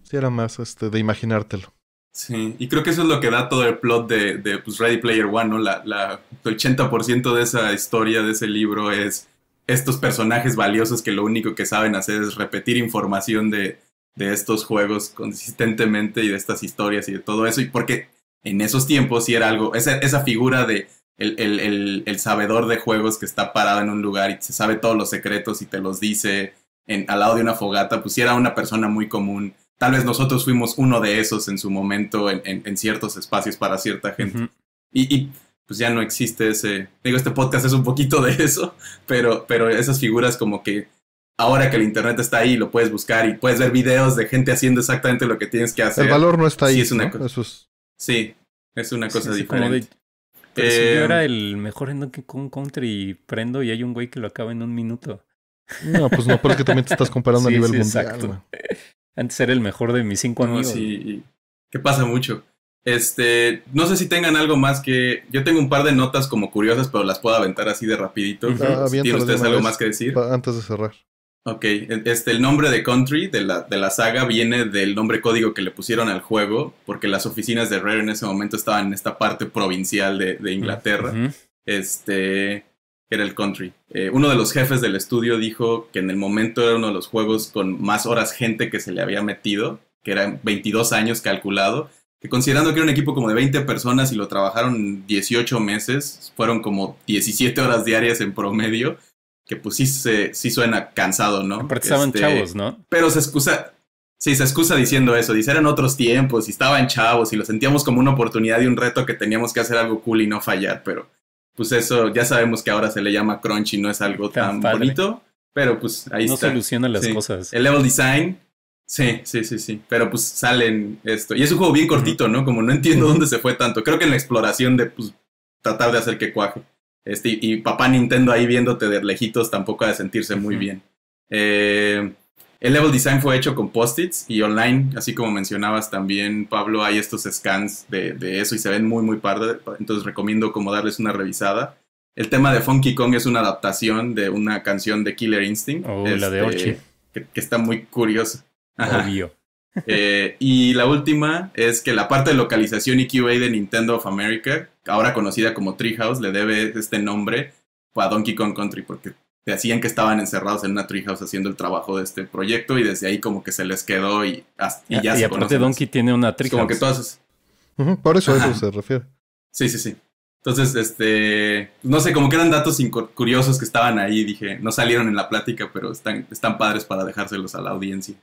Sí, era más este, de imaginártelo. Sí, y creo que eso es lo que da todo el plot de, de pues, Ready Player One, ¿no? La, la, el 80% de esa historia, de ese libro, es estos personajes valiosos que lo único que saben hacer es repetir información de, de estos juegos consistentemente y de estas historias y de todo eso. Y porque en esos tiempos sí era algo, esa, esa figura de el, el, sabedor de juegos que está parado en un lugar y se sabe todos los secretos y te los dice al lado de una fogata, pues era una persona muy común. Tal vez nosotros fuimos uno de esos en su momento en, ciertos espacios para cierta gente. y, pues ya no existe ese... Digo, este podcast es un poquito de eso, pero, pero esas figuras como que ahora que el internet está ahí, lo puedes buscar y puedes ver videos de gente haciendo exactamente lo que tienes que hacer. El valor no está ahí. Sí, es una cosa... Sí, es una cosa diferente. yo era eh, el mejor en Country prendo y hay un güey que lo acaba en un minuto. No, pues no, pero que también te estás comparando a nivel mundial. Antes era el mejor de mis cinco años No, sí, que pasa mucho. Este, no sé si tengan algo más que. Yo tengo un par de notas como curiosas, pero las puedo aventar así de rapidito. Ah, ¿Tienen ustedes algo más que decir? Antes de cerrar. Ok, e, este, el nombre de Country de la, de la saga viene del nombre código que le pusieron al juego, porque las oficinas de Rare en ese momento estaban en esta parte provincial de, Inglaterra. Este era el country. Eh, uno de los jefes del estudio dijo que en el momento era uno de los juegos con más horas gente que se le había metido, que eran 22 años calculado, que considerando que era un equipo como de 20 personas y lo trabajaron 18 meses, fueron como 17 horas diarias en promedio, que pues sí, se, suena cansado, ¿no? estaban este, chavos, ¿no? Pero se excusa, sí, se excusa diciendo eso, dice eran otros tiempos y estaban chavos y lo sentíamos como una oportunidad y un reto que teníamos que hacer algo cool y no fallar, pero pues eso ya sabemos que ahora se le llama crunch y no es algo ah, tan, bonito, pero pues ahí no está. No solucionan las cosas. El level design, sí, sí, sí, sí, pero pues salen esto. Y es un juego bien cortito, ¿no? Como no entiendo dónde se fue tanto. Creo que en la exploración de pues, tratar de hacer que cuaje. Este, y, papá Nintendo ahí viéndote de lejitos tampoco ha de sentirse muy bien. Eh, el level design fue hecho con post-its y online, así como mencionabas también, Pablo, hay estos scans de, eso y se ven muy, muy parda, entonces recomiendo como darles una revisada. El tema de Funky Kong es una adaptación de una canción de Killer Instinct. Oh, la de este, Orchid. Que, está muy curiosa. Eh, y la última es que la parte de localización y QA de Nintendo of America, ahora conocida como Treehouse, le debe este nombre a Donkey Kong Country, porque decían hacían que estaban encerrados en una treehouse haciendo el trabajo de este proyecto y desde ahí como que se les quedó y, ya ah, ya y aparte Donkey tiene una treehouse. Como que todas... por eso a eso se refiere. Sí, sí, sí. Entonces, este, no sé, como que eran datos curiosos que estaban ahí, dije, no salieron en la plática, pero están, están padres para dejárselos a la audiencia.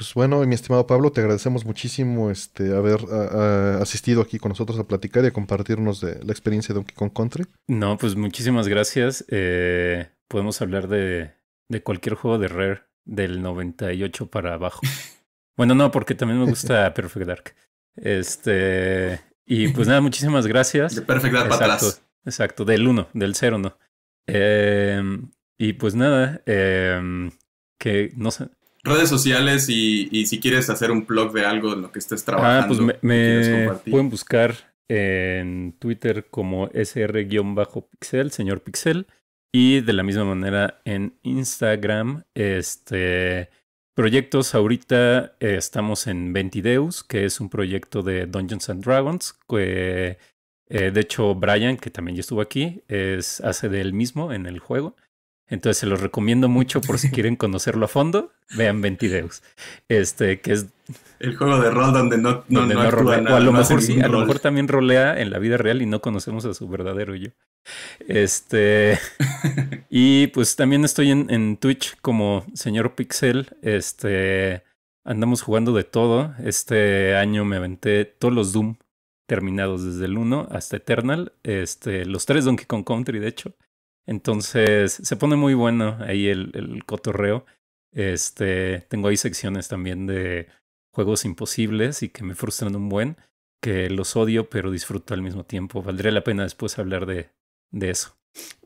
Pues bueno, mi estimado Pablo, te agradecemos muchísimo este, haber ah, ah, asistido aquí con nosotros a platicar y a compartirnos de la experiencia de Donkey Kong Country. No, pues muchísimas gracias. Eh, podemos hablar de, cualquier juego de Rare del 98 para abajo. bueno, no, porque también me gusta Perfect Dark. Este, y pues nada, muchísimas gracias. Perfect Dark exacto, para atrás. Exacto, del 1, del 0 no. Em, y pues nada, em, que no sé redes sociales y, si quieres hacer un blog de algo en lo que estés ah, trabajando. Pues me, pueden buscar en Twitter como sr-pixel, señor pixel. Y de la misma manera en Instagram, este... Proyectos ahorita eh, estamos en Ventideus, que es un proyecto de Dungeons and Dragons, que eh, de hecho Brian, que también ya estuvo aquí, es, hace de él mismo en el juego. Entonces se los recomiendo mucho por si quieren conocerlo a fondo, vean Ventideus. Este, que es el juego de rol donde no, no, Nada, a lo mejor sí, a lo mejor también rolea en la vida real y no conocemos a su verdadero yo. Este. y pues también estoy en, en, Twitch como señor Pixel. Este. Andamos jugando de todo. Este año me aventé todos los Doom terminados desde el 1 hasta Eternal. Este, los tres Donkey Kong Country, de hecho. Entonces se pone muy bueno ahí el, cotorreo. Este, tengo ahí secciones también de juegos imposibles y que me frustran un buen, que los odio pero disfruto al mismo tiempo. Valdría la pena después hablar de, eso.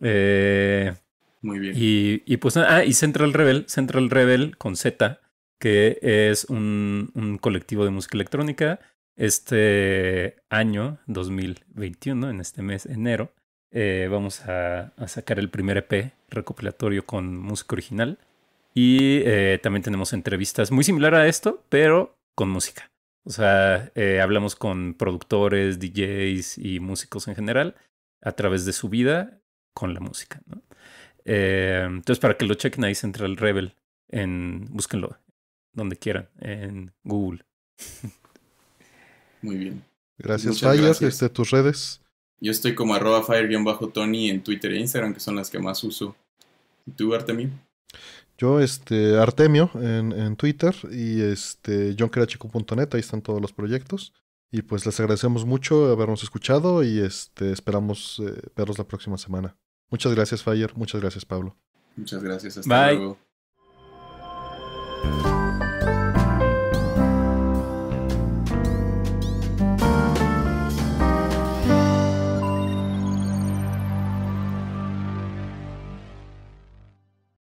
Eh, muy bien. Y, pues ah, y Central Rebel, Central Rebel con Z, que es un, un colectivo de música electrónica. Este año, 2021, en este mes, enero, eh, vamos a, sacar el primer EP recopilatorio con música original. Y eh, también tenemos entrevistas muy similar a esto, pero con música. O sea, eh, hablamos con productores, DJs y músicos en general a través de su vida con la música. entonces, para que lo chequen ahí Central Rebel, en, búsquenlo donde quieran, en Google. Muy bien. Gracias, Bayer. Este, tus redes. Yo estoy como arroba fire-tony en Twitter e Instagram, que son las que más uso. ¿Y tú, Artemio? Yo, este, Artemio en, Twitter y este, johncreachico.net, ahí están todos los proyectos. Y pues les agradecemos mucho habernos escuchado y este, esperamos eh, verlos la próxima semana. Muchas gracias, Fire. Muchas gracias, Pablo. Muchas gracias. Hasta luego.